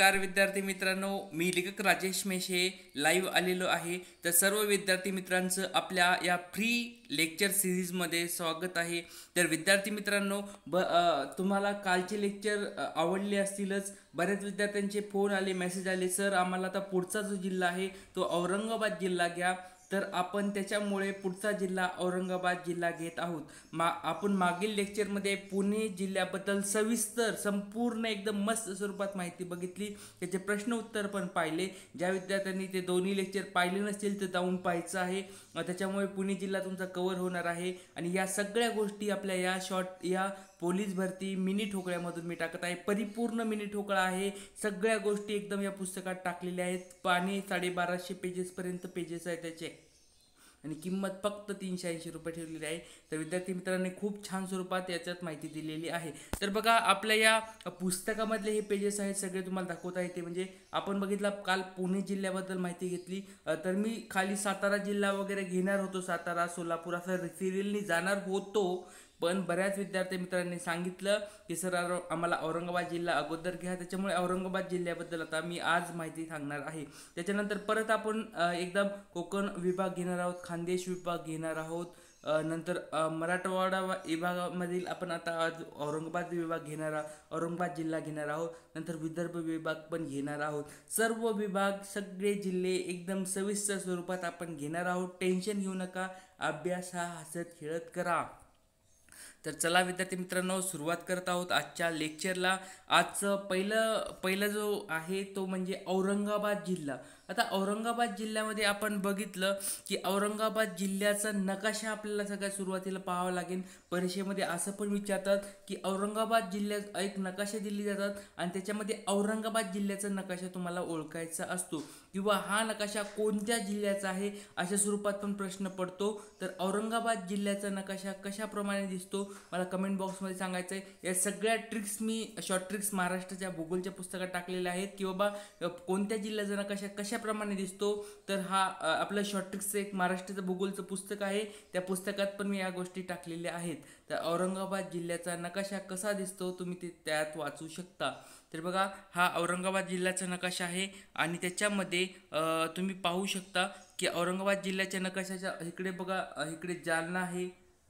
नमस्कार विद्यार्थी मित्रांनो मी लेखक राजेश मेशे लाईव्ह आलेलो आहे तर सर्व विद्यार्थी मित्रांचं आपल्या या फ्री लेक्चर सिरीजमध्ये स्वागत आहे तर विद्यार्थी मित्रांनो ब तुम्हाला कालचे लेक्चर आवडले असतीलच बऱ्याच विद्यार्थ्यांचे फोन आले मेसेज आले सर आम्हाला आता पुढचा जो जिल्हा आहे तो औरंगाबाद जिल्हा घ्या तर आपण त्याच्यामुळे पुढचा जिल्हा औरंगाबाद जिल्हा घेत आहोत मा आपण मागील लेक्चरमध्ये पुणे जिल्ह्याबद्दल सविस्तर संपूर्ण एकदम मस्त स्वरूपात माहिती बघितली त्याचे प्रश्न उत्तर पण पाहिले ज्या विद्यार्थ्यांनी ते दोन्ही लेक्चर पाहिले नसतील तर जाऊन पाहायचं आहे त्याच्यामुळे पुणे जिल्हा तुमचा कवर होणार आहे आणि या सगळ्या गोष्टी आपल्या या शॉर्ट या पोलीस भरती मिनी ठोकळ्यामधून मी टाकत आहे परिपूर्ण मिनी ठोकळा आहे सगळ्या गोष्टी एकदम या पुस्तकात टाकलेल्या आहेत पाणी साडेबाराशे पेजेसपर्यंत पेजेस आहे त्याचे आणि किंमत फक्त तीनशे ऐंशी रुपये ठेवलेली आहे तर विद्यार्थी मित्रांनी खूप छान स्वरूपात याच्यात माहिती दिलेली आहे तर बघा आपल्या या पुस्तकामधले हे पेजेस आहेत सगळे तुम्हाला दाखवत आहे ते म्हणजे आपण बघितला काल पुणे जिल्ह्याबद्दल माहिती घेतली तर मी खाली सातारा जिल्हा वगैरे घेणार होतो सातारा सोलापूर असं रिफिरिलनी जाणार होतो पण बऱ्याच विद्यार्थी मित्रांनी सांगितलं की सर आम्हाला औरंगाबाद जिल्हा अगोदर घ्या त्याच्यामुळे औरंगाबाद जिल्ह्याबद्दल आता मी आज माहिती सांगणार आहे त्याच्यानंतर परत आपण एकदम कोकण विभाग घेणार आहोत खानदेश विभाग घेणार आहोत नंतर मराठवाडा विभागामधील आपण आता आज औरंगाबाद विभाग घेणार आहोत औरंगाबाद जिल्हा घेणार आहोत नंतर विदर्भ विभाग पण घेणार आहोत सर्व विभाग सगळे जिल्हे एकदम सविस्तर स्वरूपात आपण घेणार आहोत टेन्शन घेऊ नका अभ्यास हा हसत खेळत करा तर चला विद्यार्थी मित्रांनो सुरुवात करत आहोत आजच्या लेक्चरला आजचं पहिलं पहिलं जो आहे तो म्हणजे औरंगाबाद जिल्हा आता औरंगाबाद जिल्ह्यामध्ये आपण बघितलं की औरंगाबाद जिल्ह्याचा नकाशा आपल्याला सगळ्यात सुरुवातीला पाहावा लागेल परीक्षेमध्ये असं पण विचारतात की औरंगाबाद जिल्ह्यात एक नकाशा दिली जातात आणि त्याच्यामध्ये औरंगाबाद जिल्ह्याचा नकाशा तुम्हाला ओळखायचा असतो किंवा हा नकाशा कोणत्या जिल्ह्याचा आहे अशा स्वरूपात पण प्रश्न पडतो तर औरंगाबाद जिल्ह्याचा नकाशा कशाप्रमाणे दिसतो मला कमेंट बॉक्समध्ये सांगायचं आहे या सगळ्या ट्रिक्स मी शॉर्ट ट्रिक्स महाराष्ट्राच्या भूगोलच्या पुस्तकात टाकलेल्या आहेत की बाबा कोणत्या जिल्ह्याचा नकाशा कशा कशाप्रमाणे दिसतो तर हा आपलं शॉर्ट्रिक्सचं एक महाराष्ट्राचं भूगोलचं पुस्तक आहे त्या पुस्तकात पण मी या गोष्टी टाकलेल्या आहेत तर औरंगाबाद जिल्ह्याचा नकाशा कसा दिसतो तुम्ही ते त्यात वाचू शकता तर बघा हा औरंगाबाद जिल्ह्याचा नकाशा आहे आणि त्याच्यामध्ये तुम्ही पाहू शकता की औरंगाबाद जिल्ह्याच्या नकाशाच्या इकडे बघा इकडे जालना आहे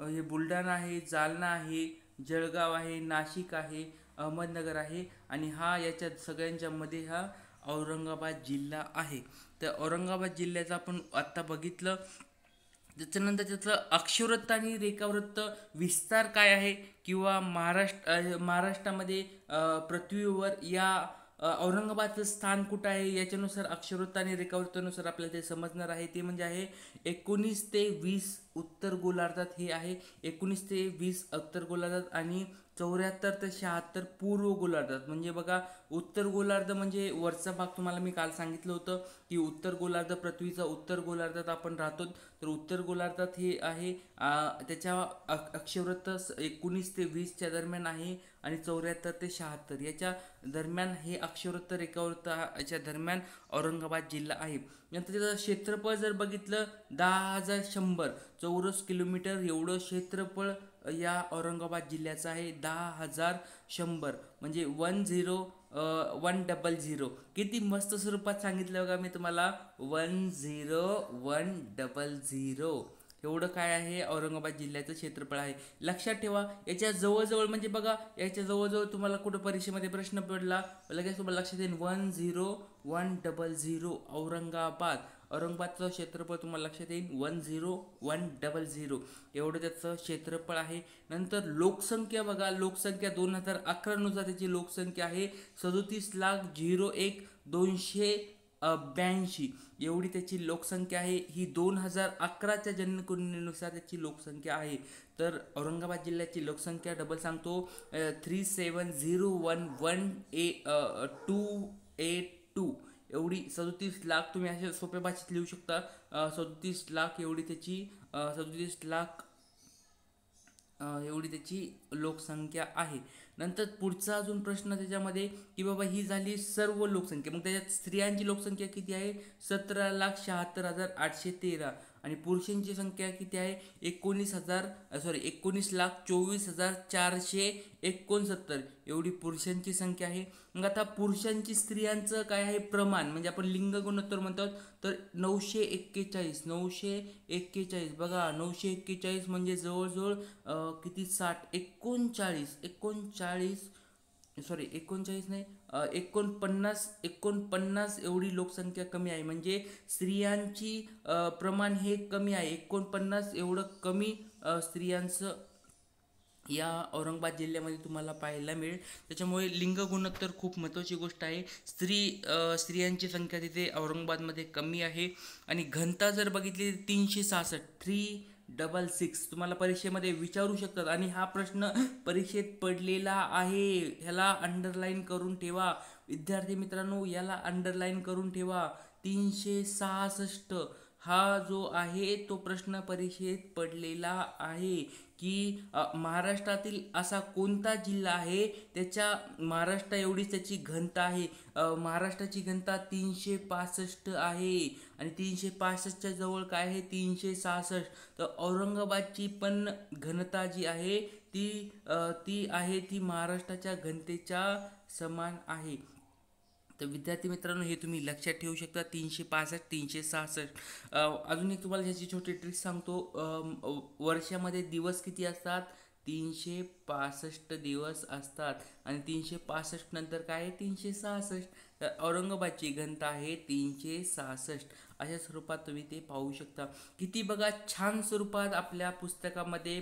हे बुलढाणा आहे जालना आहे जळगाव आहे नाशिक आहे अहमदनगर आहे आणि हा याच्या सगळ्यांच्या मध्ये हा औरंगाबाद जिल्हा आहे तर औरंगाबाद जिल्ह्याचं आपण आत्ता बघितलं त्याच्यानंतर त्याचं अक्षरवृत्त आणि रेखावृत्त विस्तार काय आहे किंवा महाराष्ट्र महाराष्ट्रामध्ये पृथ्वीवर या औरंगाबादचं स्थान कुठं आहे याच्यानुसार अक्षरवृत्त आणि रेखावृत्तानुसार आपल्याला ते समजणार आहे ते म्हणजे आहे एकोणीस ते वीस उत्तर गोलार्धात हे आहे एकोणीस ते वीस उत्तर गोलार्धात आणि चौऱ्याहत्तर ते शहात्तर पूर्व गोलार्धात म्हणजे बघा उत्तर गोलार्ध म्हणजे वरचा भाग तुम्हाला मी काल सांगितलं होतं की उत्तर गोलार्ध पृथ्वीचा उत्तर गोलार्धात आपण राहतो तर उत्तर गोलार्धात हे आहे त्याच्या अक्षवृत्त एकोणीस ते वीसच्या दरम्यान आहे आणि चौऱ्याहत्तर ते शहात्तर याच्या दरम्यान हे अक्षवृत्त याच्या दरम्यान औरंगाबाद जिल्हा आहे नंतर त्याचं क्षेत्रफळ जर बघितलं दहा हजार शंभर चौरस किलोमीटर एवढं क्षेत्रफळ या औरंगाबाद जिल्ह्याचा आहे दहा हजार शंभर म्हणजे one zero one double zero किती मस्त स्वरूपात सांगितलं बघा मी तुम्हाला one zero one double zero एवढं काय आहे औरंगाबाद जिल्ह्याचं क्षेत्रफळ आहे लक्षात ठेवा याच्या जवळजवळ म्हणजे बघा याच्या जवळजवळ तुम्हाला कुठं परीक्षेमध्ये प्रश्न पडला लगेच तुम्हाला लक्षात येईल one zero one double zero Aurangabad औरंगाबादचं क्षेत्रफळ तुम्हाला लक्षात येईल one zero one double zero एवढं त्याचं क्षेत्रफळ आहे नंतर लोकसंख्या बघा लोकसंख्या दोन हजार अकरानुसार त्याची लोकसंख्या आहे सदोतीस लाख झिरो एक दोनशे ब्याऐंशी एवढी त्याची लोकसंख्या आहे ही दोन हजार अकराच्या जनगणनेनुसार त्याची लोकसंख्या आहे तर औरंगाबाद जिल्ह्याची लोकसंख्या डबल सांगतो three seven zero one one a two eight two एवढी सदोतीस लाख तुम्ही अशा सोप्या भाषेत लिहू शकता सदोतीस लाख एवढी त्याची सदोतीस लाख एवढी त्याची लोकसंख्या आहे नंतर पुढचा अजून प्रश्न त्याच्यामध्ये की बाबा ही झाली सर्व लोकसंख्या मग त्याच्यात स्त्रियांची लोकसंख्या किती आहे सतरा लाख शहात्तर हजार आठशे तेरा आणि पुरुषांची संख्या किती आहे एकोणीस हजार सॉरी एकोणीस लाख चोवीस हजार चारशे एकोणसत्तर एवढी पुरुषांची संख्या आहे मग आता पुरुषांची स्त्रियांचं काय आहे प्रमाण म्हणजे आपण लिंग गुणोत्तर म्हणतो तर नऊशे एक्केचाळीस नऊशे एक्केचाळीस बघा नऊशे एक्केचाळीस म्हणजे जवळजवळ किती साठ एकोणचाळीस एकोणचाळीस सॉरी एकोणचाळीस नाही एकोणपन्नास एकोणपन्नास एवढी लोकसंख्या कमी आहे म्हणजे स्त्रियांची प्रमाण हे कमी आहे एकोणपन्नास एवढं कमी स्त्रियांचं या औरंगाबाद जिल्ह्यामध्ये तुम्हाला पाहायला मिळेल त्याच्यामुळे लिंग गुणोत्तर खूप महत्त्वाची गोष्ट आहे स्त्री स्त्रियांची संख्या तिथे औरंगाबादमध्ये कमी आहे आणि घनता जर बघितली तीनशे सहासष्ट थ्री डबल सिक्स तुम्हाला परीक्षेमध्ये विचारू शकतात आणि हा प्रश्न परीक्षेत पडलेला आहे ह्याला अंडरलाईन करून ठेवा विद्यार्थी मित्रांनो याला अंडरलाईन करून ठेवा तीनशे सहासष्ट हा जो आहे तो प्रश्न परीक्षेत पडलेला आहे की महाराष्ट्रातील असा कोणता जिल्हा आहे त्याच्या महाराष्ट्र एवढीच त्याची घनता आहे महाराष्ट्राची घनता तीनशे पासष्ट आहे आणि तीनशे पासष्टच्या जवळ काय आहे तीनशे सहासष्ट तर औरंगाबादची पण घनता जी आहे ती ती आहे ती महाराष्ट्राच्या घनतेच्या समान आहे तर विद्यार्थी मित्रांनो हे तुम्ही लक्षात ठेवू शकता तीनशे पासष्ट तीनशे सहासष्ट अजून एक तुम्हाला ह्याची छोटी ट्रिक्स सांगतो वर्षामध्ये दिवस किती असतात तीनशे पासष्ट दिवस असतात आणि तीनशे पासष्ट नंतर काय आहे तीनशे सहासष्ट औरंगाबादची घनता आहे तीनशे सहासष्ट अशा स्वरूपात तुम्ही ते पाहू शकता किती बघा छान स्वरूपात आपल्या पुस्तकामध्ये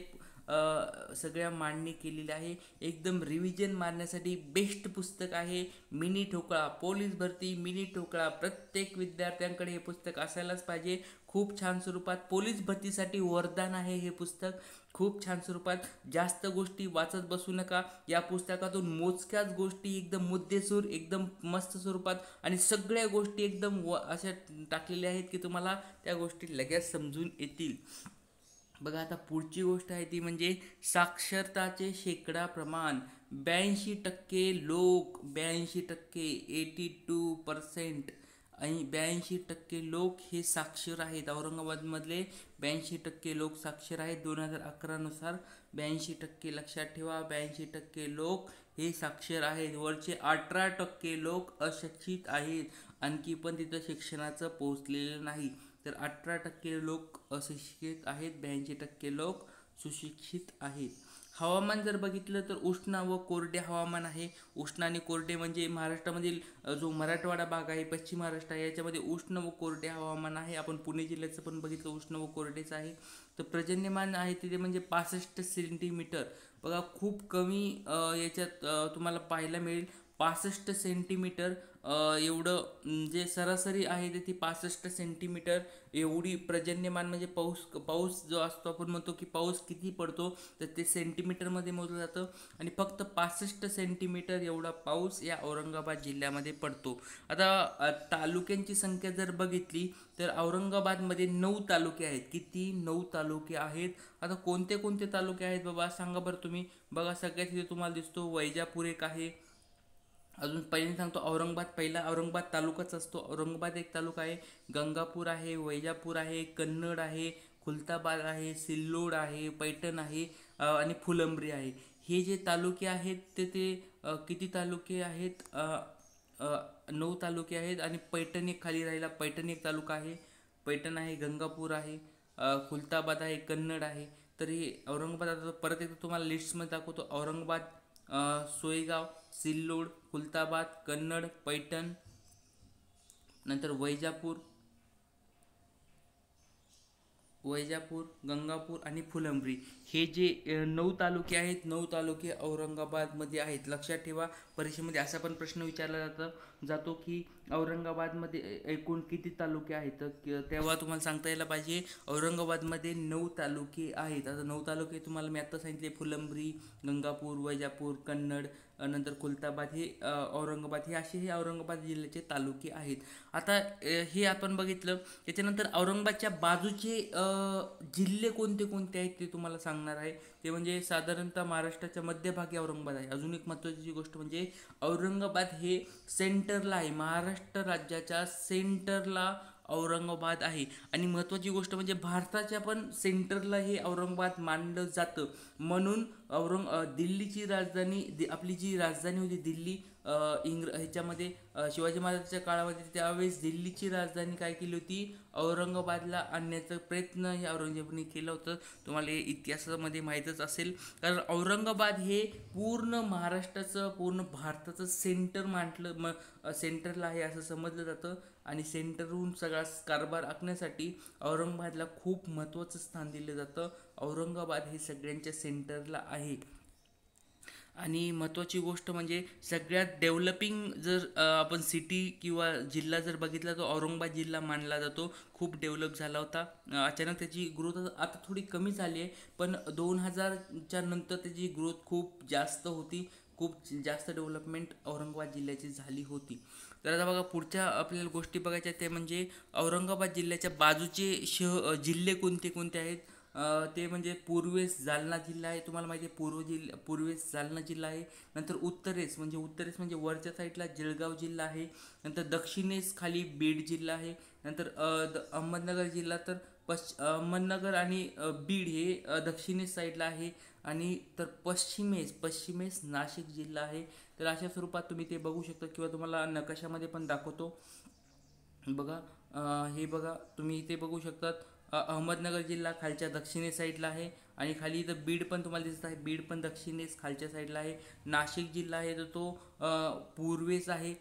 सगळ्या मांडणी केलेल्या आहे एकदम रिव्हिजन मारण्यासाठी बेस्ट पुस्तक आहे मिनी ठोकळा पोलीस भरती मिनी ठोकळा प्रत्येक विद्यार्थ्यांकडे हे पुस्तक असायलाच पाहिजे खूप छान स्वरूपात पोलीस भरतीसाठी वरदान आहे हे पुस्तक खूप छान स्वरूपात जास्त गोष्टी वाचत बसू नका या पुस्तकातून मोजक्याच गोष्टी एकदम मुद्देसूर एकदम मस्त स्वरूपात आणि सगळ्या गोष्टी एकदम व अशा टाकलेल्या आहेत की तुम्हाला त्या गोष्टी लगेच समजून येतील बघा आता पुढची गोष्ट आहे ती म्हणजे साक्षरताचे शेकडा प्रमाण ब्याऐंशी टक्के लोक ब्याऐंशी टक्के एटी टू पर्सेंट आणि ब्याऐंशी टक्के लोक हे साक्षर आहेत औरंगाबादमधले ब्याऐंशी टक्के लोक साक्षर आहेत दोन हजार अकरानुसार ब्याऐंशी टक्के लक्षात ठेवा ब्याऐंशी टक्के लोक हे साक्षर आहेत वरचे अठरा टक्के लोक अशिक्षित आहेत आणखी पण तिथं शिक्षणाचं पोहोचलेलं नाही तर अठरा टक्के लोक अशिक्षित आहेत ब्याऐंशी टक्के लोक सुशिक्षित आहेत हवामान जर बघितलं तर उष्ण व कोरडे हवामान आहे उष्ण आणि कोरडे म्हणजे महाराष्ट्रामधील जो मराठवाडा भाग आहे पश्चिम महाराष्ट्र आहे याच्यामध्ये उष्ण व कोरडे हवामान आहे आपण पुणे जिल्ह्याचं पण बघितलं उष्ण व कोरडेच आहे तर पर्जन्यमान आहे तिथे म्हणजे पासष्ट सेंटीमीटर बघा खूप कमी याच्यात तुम्हाला पाहायला मिळेल पासष्ट सेंटीमीटर एवढं जे म्हणजे सरासरी आहे ते ती पासष्ट सेंटीमीटर एवढी प्रजन्यमान म्हणजे पाऊस पाऊस जो असतो आपण म्हणतो की पाऊस किती पडतो तर ते सेंटीमीटरमध्ये मोजलं जातं आणि फक्त पासष्ट सेंटीमीटर एवढा पाऊस या औरंगाबाद जिल्ह्यामध्ये पडतो आता तालुक्यांची संख्या जर बघितली तर औरंगाबादमध्ये नऊ तालुके आहेत किती नऊ तालुके आहेत आता कोणते कोणते तालुके आहेत बाबा सांगा बरं तुम्ही बघा सगळ्यात इथे तुम्हाला दिसतो वैजापूर एक आहे अजून पहिले सांगतो औरंगाबाद पहिला औरंगाबाद तालुकाच असतो औरंगाबाद एक तालुका आहे गंगापूर आहे वैजापूर आहे कन्नड आहे खुलताबाद आहे सिल्लोड आहे पैठण आहे आणि फुलंब्री आहे हे जे तालुके आहेत ते ते किती तालुके आहेत नऊ तालुके आहेत आणि पैठण एक खाली राहिला पैठण एक तालुका आहे पैठण आहे गंगापूर आहे खुलताबाद आहे कन्नड आहे तर हे औरंगाबाद आता परत एकदा तुम्हाला लिस्टमध्ये दाखवतो औरंगाबाद सोयगाव सिल्लोड खुलताबाद कन्नड पैठण नंतर वैजापूर वैजापूर गंगापूर आणि फुलंब्री हे जे नऊ तालुके आहेत नऊ तालुके औरंगाबादमध्ये आहेत लक्षात ठेवा परीक्षेमध्ये असा पण प्रश्न विचारला जातो जातो की औरंगाबादमध्ये एकूण किती तालुके आहेत तेव्हा तुम्हाला सांगता यायला पाहिजे औरंगाबादमध्ये नऊ तालुके आहेत आता नऊ तालुके तुम्हाला मी आत्ता सांगितले फुलंब्री गंगापूर वैजापूर कन्नड नंतर खुलताबाद हे औरंगाबाद हे असे हे औरंगाबाद जिल्ह्याचे तालुके आहेत आता हे आपण बघितलं त्याच्यानंतर औरंगाबादच्या बाजूचे जिल्हे कोणते कोणते आहेत ते तुम्हाला सांगणार आहे ते म्हणजे साधारणतः महाराष्ट्राच्या मध्यभागी औरंगाबाद आहे अजून एक महत्त्वाची गोष्ट म्हणजे औरंगाबाद हे सेंटरला आहे महाराष्ट्र राज्याच्या सेंटरला औरंगाबाद आहे आणि महत्त्वाची गोष्ट म्हणजे भारताच्या पण सेंटरला हे औरंगाबाद मानलं जातं म्हणून औरंग दिल्लीची राजधानी दि आपली जी राजधानी होती दिल्ली इंग्र ह्याच्यामध्ये शिवाजी महाराजांच्या काळामध्ये त्यावेळेस दिल्लीची राजधानी काय केली होती औरंगाबादला आणण्याचा प्रयत्न हे औरंगजेबने केलं होतं तुम्हाला हे इतिहासामध्ये माहीतच असेल कारण औरंगाबाद हे पूर्ण महाराष्ट्राचं पूर्ण भारताचं सेंटर मांडलं म सेंटरला आहे असं समजलं जातं आणि सेंटरहून सगळा कारभार आखण्यासाठी औरंगाबादला खूप महत्त्वाचं स्थान दिलं जातं औरंगाबाद हे सगळ्यांच्या सेंटरला आहे आणि महत्त्वाची गोष्ट म्हणजे सगळ्यात डेव्हलपिंग जर आपण सिटी किंवा जिल्हा जर बघितला तर औरंगाबाद जिल्हा मानला जातो खूप डेव्हलप झाला होता अचानक त्याची ग्रोथ आता थोडी कमी झाली आहे पण दोन हजारच्या नंतर त्याची ग्रोथ खूप जास्त होती खूप जास्त डेव्हलपमेंट औरंगाबाद जिल्ह्याची झाली होती तर आता बघा पुढच्या आपल्याला गोष्टी बघायच्या ते म्हणजे औरंगाबाद जिल्ह्याच्या बाजूचे शह जिल्हे कोणते कोणते आहेत ते म्हणजे पूर्वेस जालना जिल्हा आहे तुम्हाला माहिती आहे पूर्व जिल्हा पूर्वेस जालना जिल्हा आहे नंतर उत्तरेस म्हणजे उत्तरेस म्हणजे वरच्या साईडला जळगाव जिल्हा आहे नंतर दक्षिणेस खाली बीड जिल्हा आहे नंतर अहमदनगर जिल्हा तर पश्च अहमदनगर आणि बीड हे दक्षिणेस साईडला आहे आणि तर पश्चिमेस पश्चिमेस नाशिक जिल्हा आहे तर अशा स्वरूपात तुम्ही ते बघू शकता किंवा तुम्हाला नकाशामध्ये पण दाखवतो बघा हे बघा तुम्ही इथे बघू शकतात अहमदनगर जिल्हा खालच्या दक्षिणे साईडला आहे आणि खाली इथं बीड पण तुम्हाला दिसत आहे बीड पण दक्षिणेस खालच्या साईडला आहे नाशिक जिल्हा आहे तर तो पूर्वेस आहे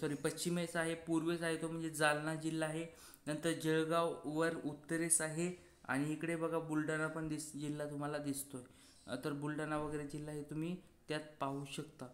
सॉरी पश्चिमेस आहे पूर्वेस आहे तो म्हणजे जालना जिल्हा आहे नंतर जळगाववर उत्तरेस आहे आणि इकडे बघा बुलढाणा पण दिस जिल्हा तुम्हाला दिसतो आहे तर बुलढाणा वगैरे जिल्हा हे तुम्ही त्यात पाहू शकता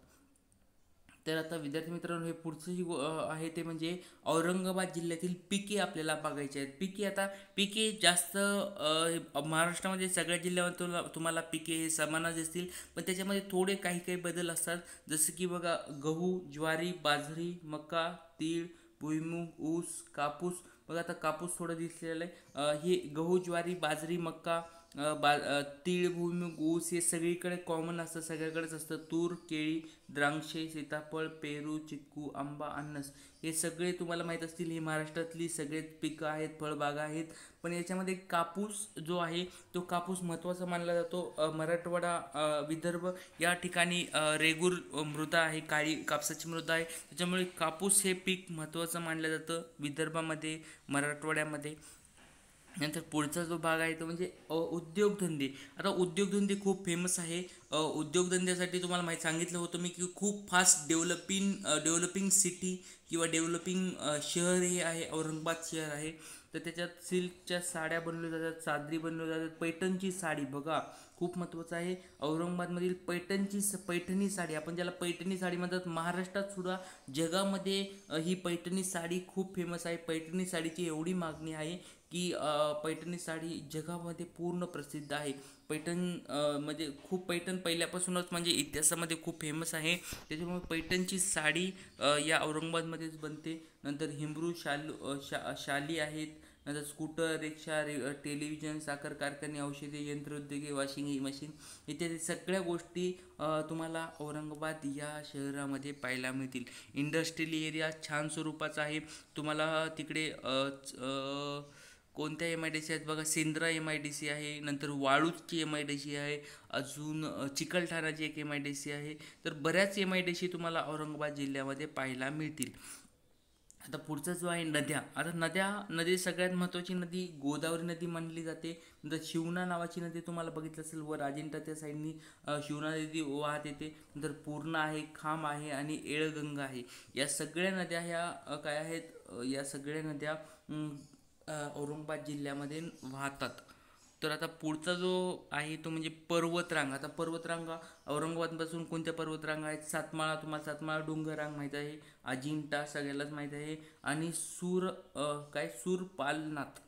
तर आता विद्यार्थी मित्रांनो हे पुढचं जी आहे ते म्हणजे औरंगाबाद जिल्ह्यातील पिके आपल्याला बघायचे आहेत पिके आता पिके जास्त महाराष्ट्रामध्ये सगळ्या जिल्ह्यामध्ये तुला तुम्हाला पिके हे समानच दिसतील पण त्याच्यामध्ये थोडे काही काही बदल असतात जसं की बघा गहू ज्वारी बाजरी मका तीळ भुईमूग ऊस कापूस बघा आता कापूस थोडं दिसलेलं आहे हे गहू ज्वारी बाजरी मका बा तीळ भूमी ऊस हे सगळीकडे कॉमन असतं सगळ्याकडेच असतं तूर केळी द्राक्षे सीताफळ पेरू चिक्कू आंबा अननस हे सगळे तुम्हाला माहीत असतील ही महाराष्ट्रातली सगळेच पिकं आहेत फळबागा आहेत पण याच्यामध्ये कापूस जो आहे तो कापूस महत्त्वाचा मानला जातो मराठवाडा विदर्भ या ठिकाणी रेगूर मृदा आहे काळी कापसाची मृदा आहे त्याच्यामुळे कापूस हे पीक महत्त्वाचं मानलं जातं विदर्भामध्ये मराठवाड्यामध्ये नंतर पुढचा जो भाग आहे तो म्हणजे उद्योगधंदे आता उद्योगधंदे खूप फेमस आहे उद्योगधंद्यासाठी तुम्हाला माहिती सांगितलं होतं मी की खूप फास्ट डेव्हलपिंग डेव्हलपिंग सिटी किंवा डेव्हलपिंग शहर हे आहे औरंगाबाद शहर आहे तर त्याच्यात सिल्कच्या साड्या बनवल्या जातात चादरी बनवल्या जातात पैठणची साडी बघा खूप महत्त्वाचं आहे औरंगाबादमधील पैठणची पैठणी साडी आपण ज्याला पैठणी साडी म्हणतात महाराष्ट्रात सुद्धा जगामध्ये ही पैठणी साडी खूप फेमस आहे पैठणी साडीची एवढी मागणी आहे की पैठणी साडी जगामध्ये पूर्ण प्रसिद्ध आहे पैठण म्हणजे खूप पैठण पहिल्यापासूनच म्हणजे इतिहासामध्ये खूप फेमस आहे त्याच्यामुळे पैठणची साडी या औरंगाबादमध्येच बनते नंतर हिमरू शालू शा शाली आहेत नंतर स्कूटर रिक्षा रे टेलिव्हिजन साखर कारखाने औषधे यंत्रोद्योगे वॉशिंग मशीन इत्यादी सगळ्या गोष्टी तुम्हाला औरंगाबाद या शहरामध्ये पाहायला मिळतील इंडस्ट्रियल एरिया छान स्वरूपाचा आहे तुम्हाला तिकडे कोणत्या एम आय डी सी आहेत बघा Shendra M I D C आहे नंतर वाळूजची एम आय डी सी आहे अजून चिकलठाणाची एक एम आय डी सी आहे तर बऱ्याच एम आय डी सी तुम्हाला औरंगाबाद जिल्ह्यामध्ये पाहायला मिळतील आता पुढचा जो आहे नद्या आता नद्या नदी सगळ्यात महत्त्वाची नदी गोदावरी नदी मानली जाते नंतर शिवना नावाची नदी तुम्हाला बघितलं असेल व राजिंटा त्या साईडनी शिवना नदी वाहत येते नंतर पूर्णा आहे खांब आहे आणि एळगंगा आहे या सगळ्या नद्या ह्या काय आहेत या सगळ्या नद्या औरंगाबाद जिल्ह्यामध्ये वाहतात तर आता पुढचा जो आहे तो म्हणजे पर्वतरांग आता पर्वतरांगा औरंगाबादपासून कोणत्या पर्वतरांग आहेत सातमाळा तुम्हाला सातमाळा रांग माहीत आहे अजिंठा सगळ्यालाच माहीत आहे आणि सूर काय सूरपालनाथ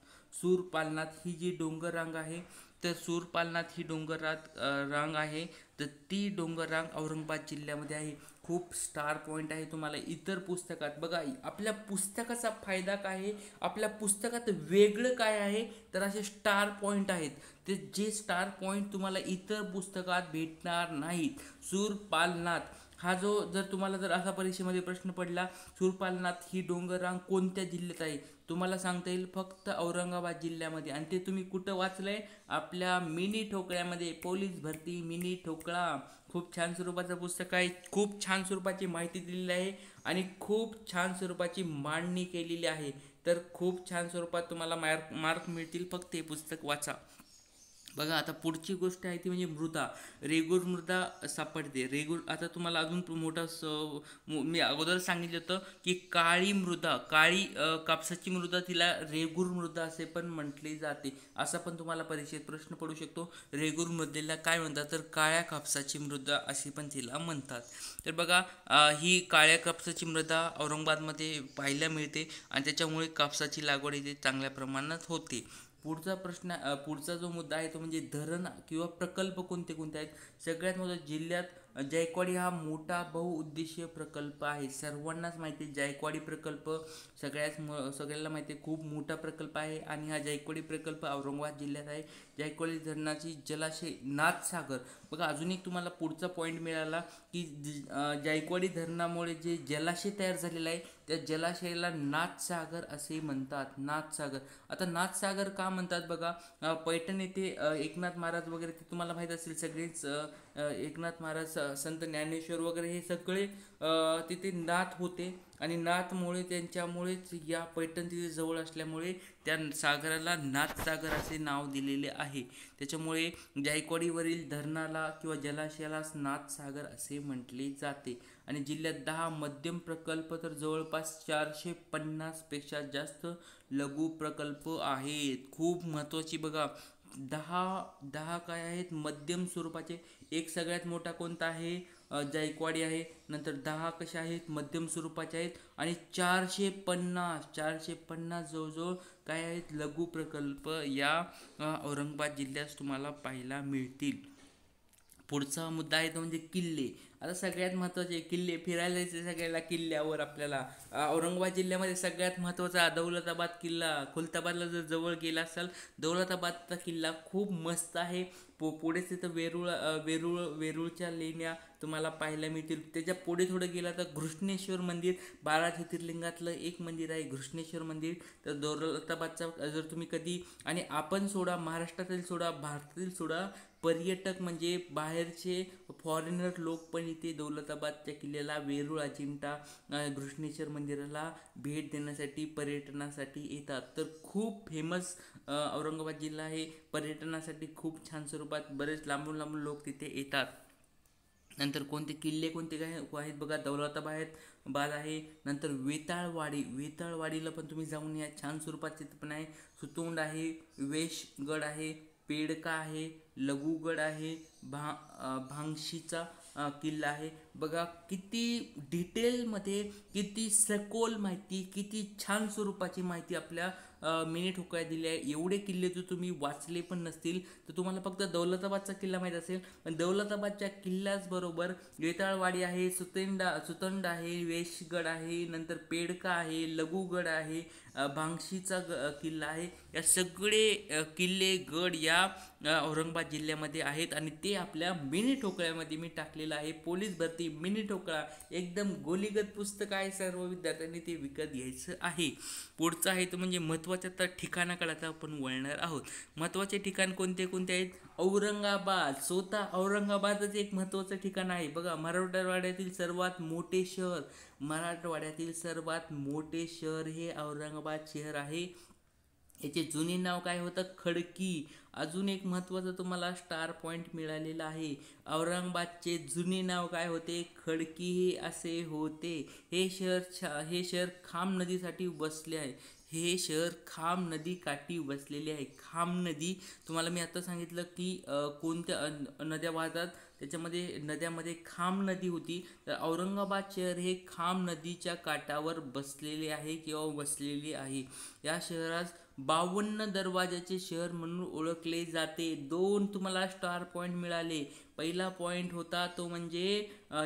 सूरपालनाथ ही जी डोंगर रांग आहे तर सूरपालनाथ ही डोंगरात रांग आहे तर ती डोंगर रांग औरंगाबाद जिल्ह्यामध्ये आहे खूप स्टार पॉईंट आहे तुम्हाला इतर पुस्तकात बघा आपल्या पुस्तकाचा फायदा काय आहे आपल्या पुस्तकात वेगळं काय आहे तर असे स्टार पॉईंट आहेत ते जे स्टार पॉईंट तुम्हाला इतर पुस्तकात भेटणार नाहीत सूर पालनाथ हा जो जर तुम्हाला जर असा परीक्षेमध्ये प्रश्न पडला सुरपालनाथ ही डोंगररांग कोणत्या जिल्ह्यात आहे तुम्हाला सांगता येईल फक्त औरंगाबाद जिल्ह्यामध्ये आणि ते तुम्ही कुठं वाचलं आहे आपल्या मिनी ठोकळ्यामध्ये पोलीस भरती मिनी ठोकळा खूप छान स्वरूपाचं पुस्तक आहे खूप छान स्वरूपाची माहिती दिलेली आहे आणि खूप छान स्वरूपाची मांडणी केलेली आहे तर खूप छान स्वरूपात तुम्हाला मार्क मार्क मिळतील फक्त हे पुस्तक वाचा बघा आता पुढची गोष्ट आहे ती म्हणजे मृदा रेगुर मृदा सापडते रेगुर आता तुम्हाला अजून मोठा मी अगोदर सांगितलं होतं की काळी मृदा काळी कापसाची मृदा तिला रेगुर मृदा असे पण म्हटले जाते असा पण तुम्हाला परीक्षेत प्रश्न पडू शकतो रेगुर मृदेला काय म्हणतात तर काळ्या कापसाची मृदा अशी पण तिला म्हणतात तर बघा ही काळ्या कापसाची मृदा औरंगाबादमध्ये पाहायला मिळते आणि त्याच्यामुळे कापसाची लागवड इथे चांगल्या प्रमाणात होते पुढचा प्रश्न पुढचा जो मुद्दा आहे तो म्हणजे धरण किंवा प्रकल्प कोणते कोणते आहेत सगळ्यात मोठा जिल्ह्यात जायकवाडी हा मोठा बहुउद्देशीय प्रकल्प आहे सर्वांनाच माहिती आहे जायकवाडी प्रकल्प सगळ्याच सगळ्याला माहिती आहे खूप मोठा प्रकल्प आहे आणि हा जायकवाडी प्रकल्प औरंगाबाद जिल्ह्यात आहे जायकवाडी धरणाची जलाशय नाथसागर बघा अजून एक तुम्हाला पुढचा पॉईंट मिळाला की जायकवाडी धरणामुळे जे जलाशय तयार झालेला आहे त्या जलाशयाला नाथसागर असे म्हणतात नाथसागर आता नाथसागर का म्हणतात बघा पैठण येथे एकनाथ महाराज वगैरे ते तुम्हाला माहीत असेल सगळेच एकनाथ महाराज संत ज्ञानेश्वर वगैरे हे सगळे तिथे नाथ होते आणि नाथमुळे त्यांच्यामुळेच या पैठण तिथे जवळ असल्यामुळे त्या सागराला नाथसागर असे नाव दिलेले आहे त्याच्यामुळे जायकवाडीवरील धरणाला किंवा जलाशयालाच नाथसागर असे म्हटले जाते आणि जिल्ह्यात दहा मध्यम प्रकल्प तर जवळपास चारशे पन्नासपेक्षा जास्त लघु प्रकल्प आहेत खूप महत्त्वाची बघा दहा दहा काय आहेत मध्यम स्वरूपाचे एक सगळ्यात मोठा कोणता आहे जायकवाडी आहे नंतर दहा कशा आहेत मध्यम स्वरूपाचे आहेत आणि चारशे पन्नास चारशे पन्नास जवळजवळ काय आहेत लघु प्रकल्प या औरंगाबाद जिल्ह्यात तुम्हाला पाहायला मिळतील पुढचा मुद्दा आहे तो म्हणजे किल्ले आता सगळ्यात महत्त्वाचे किल्ले फिरायला जायचे सगळ्याला किल्ल्यावर आपल्याला औरंगाबाद जिल्ह्यामध्ये सगळ्यात महत्त्वाचा दौलताबाद किल्ला खुलताबादला जर जवळ गेला असाल दौलताबादचा किल्ला खूप मस्त आहे पो पुढे तिथं वेरूळ वेरूळ वेरूळच्या लेण्या तुम्हाला पाहायला मिळतील त्याच्या पुढे थोडं गेला तर घृष्णेश्वर मंदिर बारा ज्योतिर्लिंगातलं एक मंदिर आहे घृष्णेश्वर मंदिर तर दौलताबादचा जर तुम्ही कधी आणि आपण सोडा महाराष्ट्रातील सोडा भारतातील सोडा पर्यटक म्हणजे बाहेरचे फॉरेनर लोक पण इथे दौलताबादच्या किल्ल्याला वेरूळ अजिंठा घृष्णेश्वर मंदिराला भेट देण्यासाठी पर्यटनासाठी येतात तर खूप फेमस औरंगाबाद जिल्हा आहे पर्यटनासाठी खूप छान स्वरूपात बरेच लांबून लांबून लोक तिथे येतात नंतर कोणते किल्ले कोणते काय आहेत बघा दौलताबाद बाद आहे नंतर वेताळवाडी वेताळवाडीला पण तुम्ही जाऊन या छान स्वरूपात तिथे पण आहे सुतोंड आहे वेशगड आहे पेडका आहे लघुगड आहे भा भांगशीचा किल्ला आहे बघा किती डिटेलमध्ये किती सखोल माहिती किती छान स्वरूपाची माहिती आपल्या मिनी ठोकाय दिली आहे एवढे किल्ले जर तुम्ही वाचले पण नसतील तर तुम्हाला फक्त दौलताबादचा किल्ला माहीत असेल पण दौलताबादच्या किल्ल्याचबरोबर वेताळवाडी आहे सुतंडा सुतंड आहे वेशगड आहे नंतर पेडका आहे लघुगड आहे भांगशीचा ग किल्ला आहे या सगळे किल्ले गड या औरंगाबाद जिल्ह्यामध्ये आहेत आणि ते आपल्या मिनी ठोकळ्यामध्ये मी टाकलेलं आहे पोलीस भरती मिनी ठोकळा एकदम गोलीगत पुस्तक आहे सर्व विद्यार्थ्यांनी ते विकत घ्यायचं आहे पुढचं आहे तर म्हणजे महत्त्वाच्या तर ठिकाणाकडे आता आपण वळणार आहोत महत्त्वाचे ठिकाण कोणते कोणते आहेत औरंगाबाद स्वतः औरंगाबादच एक महत्त्वाचं ठिकाण आहे बघा मराठवाड्यातील सर्वात मोठे शहर मराठवाड्यातील सर्वात मोठे शहर हे औरंगाबाद शहर आहे याचे जुने नाव काय होतं खडकी अजून एक महत्त्वाचं तुम्हाला स्टार पॉईंट मिळालेला आहे औरंगाबादचे जुने नाव काय होते खडकी हे असे होते हे शहर हे शहर खाम नदीसाठी वसले आहे हे शहर खाम नदी काठी वसलेले आहे खाम नदी तुम्हाला मी आता सांगितलं की कोणत्या नद्या वाहतात त्याच्यामध्ये नद्यामध्ये खाम नदी होती तर औरंगाबाद शहर हे खाम नदीच्या काठावर बसलेले आहे किंवा वसलेले आहे या शहरास बावन्न दरवाजाचे शहर म्हणून ओळखले जाते दोन तुम्हाला स्टार पॉईंट मिळाले पहिला पॉईंट होता तो म्हणजे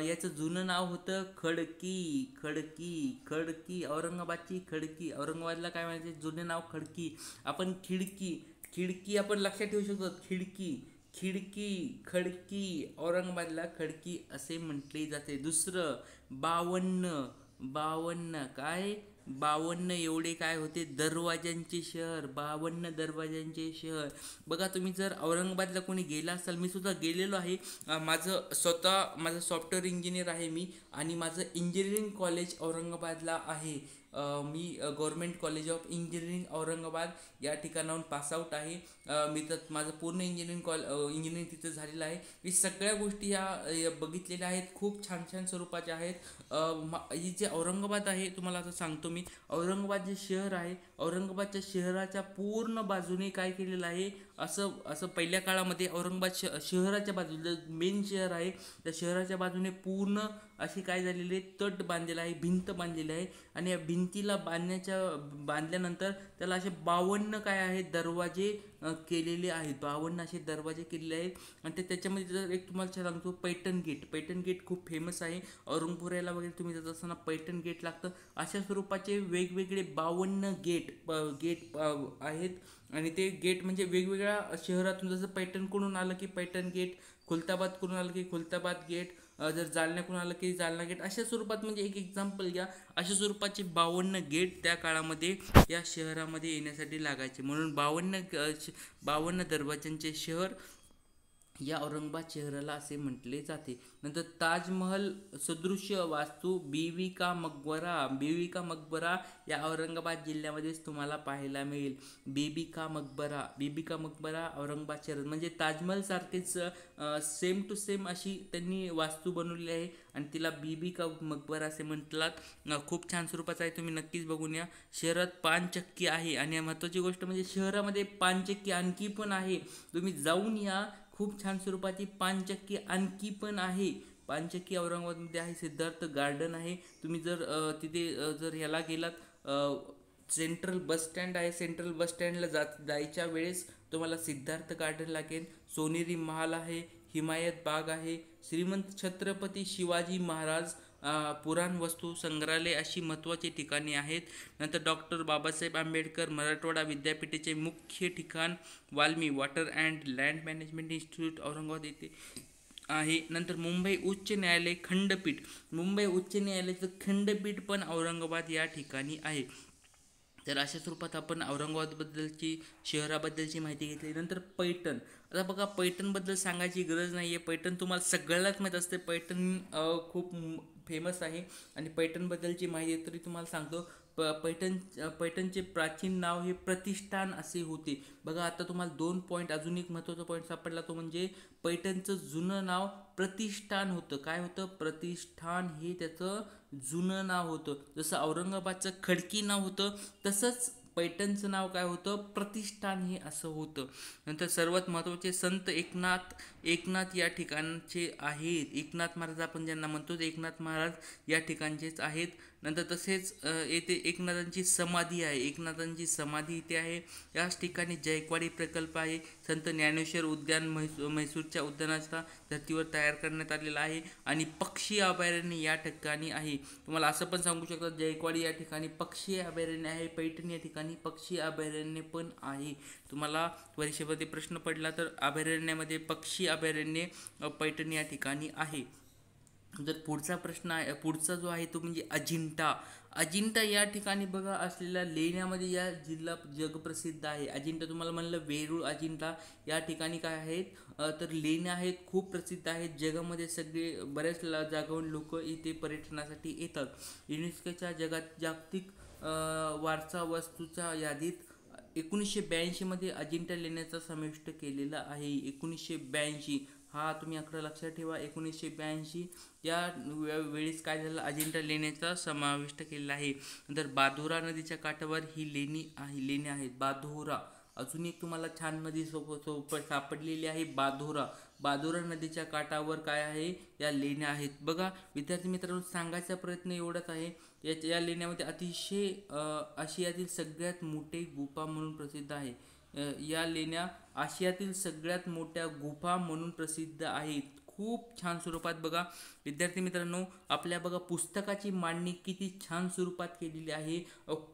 याचं जुनं नाव होतं खडकी खडकी खडकी औरंगाबादची खडकी औरंगाबादला काय म्हणायचं जुने नाव खडकी आपण खिडकी खिडकी आपण लक्षात ठेवू शकतो खिडकी खिडकी खडकी औरंगाबादला खडकी असे म्हटले जाते दुसरं बावन्न बावन्न काय बावन्न एवढे काय होते दरवाज्यांचे शहर बावन्न दरवाज्यांचे शहर बघा तुम्ही जर औरंगाबादला कोणी गेला असाल मी सुद्धा गेलेलो आहे माझं स्वतः माझं सॉफ्टवेअर इंजिनियर आहे मी आणि माझं इंजिनिअरिंग कॉलेज औरंगाबादला आहे मी government college of engineering Aurangabad या ठिकाणाहून पासआउट आहे मी तर माझं पूर्ण इंजिनिअरिंग कॉल इंजिनिअरिंग तिथं झालेलं आहे मी सगळ्या गोष्टी ह्या बघितलेल्या आहेत खूप छान छान स्वरूपाच्या आहेत ही जे औरंगाबाद आहे तुम्हाला असं सांगतो मी औरंगाबाद जे शहर आहे औरंगाबादच्या शहराच्या पूर्ण बाजूने काय केलेलं आहे असं असं पहिल्या काळामध्ये औरंगाबाद श शहराच्या बाजूला मेन शहर आहे त्या शहराच्या बाजूने पूर्ण असे काय झालेले तट बांधलेलं आहे भिंत बांधलेली आहे आणि या भिंतीला बांधण्याच्या बांधल्यानंतर त्याला असे बावन्न काय आहे दरवाजे केलेले आहेत बावन्न असे दरवाजे केलेले आहेत आणि ते त्याच्यामध्ये जर एक तुम्हाला सांगतो पैठण गेट पैठण गेट खूप फेमस आहे औरंगपुऱ्याला वगैरे तुम्ही जात असताना पैठण गेट लागतं अशा स्वरूपाचे वेगवेगळे बावन्न गेट प गेट आहेत आणि ते गेट म्हणजे वेगवेगळ्या शहरातून जसं पैठणकडून आलं की पैठण गेट खुलताबादकडून आलं की खुलताबाद गेट जर जालन्याकडून आलं की जालना गेट अशा स्वरूपात म्हणजे एक एक्झाम्पल घ्या अशा स्वरूपाचे बावन्न गेट त्या काळामध्ये या शहरामध्ये येण्यासाठी लागायचे म्हणून बावन्न बावन्न दरवाज्यांचे शहर या औरंगाबाद शहराला असे म्हटले जाते नंतर ताजमहल सदृश्य वास्तू बीवी का मकबरा बीविका मकबरा या औरंगाबाद जिल्ह्यामध्येच तुम्हाला पाहायला मिळेल बीबी का मकबरा बीबी का मकबरा औरंगाबाद शहर म्हणजे ताजमहलसारखेच सेम टू सेम अशी त्यांनी वास्तू बनवली आहे आणि तिला बीबी का मकबरा असे म्हटलात खूप छान स्वरूपाचा आहे तुम्ही नक्कीच बघून या शहरात पानचक्की आहे आणि महत्त्वाची गोष्ट म्हणजे शहरामध्ये पानचक्की आणखी पण आहे तुम्ही जाऊन या खूप छान स्वरूपाची पानचक्की आणखी पण आहे पानचक्की औरंगाबादमध्ये आहे सिद्धार्थ गार्डन आहे तुम्ही जर तिथे जर ह्याला गेलात सेंट्रल बस स्टँड आहे सेंट्रल बस स्टँडला जात जायच्या वेळेस तुम्हाला सिद्धार्थ गार्डन लागेल सोनेरी महाल आहे हिमायत बाग आहे श्रीमंत छत्रपती शिवाजी महाराज पुराण वस्तू संग्रहालय अशी महत्त्वाची ठिकाणे आहेत नंतर डॉक्टर बाबासाहेब आंबेडकर मराठवाडा विद्यापीठाचे मुख्य ठिकाण WALMI water and land management institute Aurangabad येथे आहे नंतर मुंबई उच्च न्यायालय खंडपीठ मुंबई उच्च न्यायालयाचं खंडपीठ पण औरंगाबाद या ठिकाणी आहे तर अशा स्वरूपात आपण औरंगाबादबद्दलची शहराबद्दलची माहिती घेतली नंतर पैठण आता बघा पैठणबद्दल सांगायची गरज नाही आहे पैठण तुम्हाला सगळ्यालाच माहीत असते पैठण खूप फेमस आहे आणि पैठणबद्दलची माहिती तरी तुम्हाला सांगतो प पैठण पैठणचे प्राचीन नाव हे प्रतिष्ठान असे होते बघा आता तुम्हाला दोन पॉईंट अजून एक महत्त्वाचा पॉईंट सापडला तो म्हणजे पैठणचं जुनं नाव प्रतिष्ठान होतं काय होतं प्रतिष्ठान हे त्याचं जुनं नाव होतं जसं औरंगाबादचं खडकी नाव होतं तसंच पैठणचं नाव काय होतं प्रतिष्ठान हे असं होतं नंतर सर्वात महत्त्वाचे संत एकनाथ एकनाथ या ठिकाणचे आहेत एकनाथ महाराज आपण ज्यांना म्हणतो एकनाथ महाराज या ठिकाणचेच आहेत नंतर तसेच येथे एकनाथांची समाधी आहे एकनाथांची समाधी इथे आहे याच ठिकाणी जयकवाडी प्रकल्प आहे संत ज्ञानेश्वर उद्यान म्हैसू म्हैसूरच्या उद्यानाचा धर्तीवर तयार करण्यात आलेला आहे आणि पक्षी अभयारण्य या ठिकाणी आहे तुम्हाला असं पण सांगू शकता जयकवाडी या ठिकाणी पक्षी अभयारण्य आहे पैठण या ठिकाणी पक्षी अभयारण्य पण आहे तुम्हाला परीक्षेमध्ये प्रश्न पडला तर अभयारण्यामध्ये पक्षी अभयारण्य पैठण या ठिकाणी आहे जर पुढचा प्रश्न आहे पुढचा जो आहे तो म्हणजे अजिंठा अजिंठा या ठिकाणी बघा असलेल्या लेण्यामध्ये या जिल्हा जगप्रसिद्ध आहे अजिंठा तुम्हाला म्हणलं वेरूळ अजिंठा या ठिकाणी काय आहेत तर लेण्या आहेत खूप प्रसिद्ध आहेत जगामध्ये सगळे बऱ्याच जागाहून लोक इथे पर्यटनासाठी येतात युनेस्कोच्या जगात जागतिक वारसा वस्तूच्या यादीत एकोणीसशे ब्याऐंशीमध्ये अजिंठा लेण्याचा समाविष्ट केलेला आहे एकोणीसशे ब्याऐंशी हा तुम्ही अकरा लक्षात ठेवा एकोणीसशे ब्याऐंशी या वेळेस काय झालं अजिंठा लेण्याचा समाविष्ट केलेला आहे नंतर बाधुरा नदीच्या काठावर ही लेणी आहे लेणी आहेत बादोरा अजून एक तुम्हाला छान नदी सोप सोप सापडलेली आहे बाधोरा बादोरा नदीच्या काठावर काय आहे या लेण्या आहेत बघा विद्यार्थी मित्रांनो सांगायचा प्रयत्न एवढाच आहे या लेण्यामध्ये अतिशय आशियातील सगळ्यात मोठे गुफा म्हणून प्रसिद्ध आहे या लेण्या आशियातील सगळ्यात मोठ्या गुफा म्हणून प्रसिद्ध आहेत खूप छान स्वरूपात बघा विद्यार्थी मित्रांनो आपल्या बघा पुस्तकाची मांडणी किती छान स्वरूपात केलेली आहे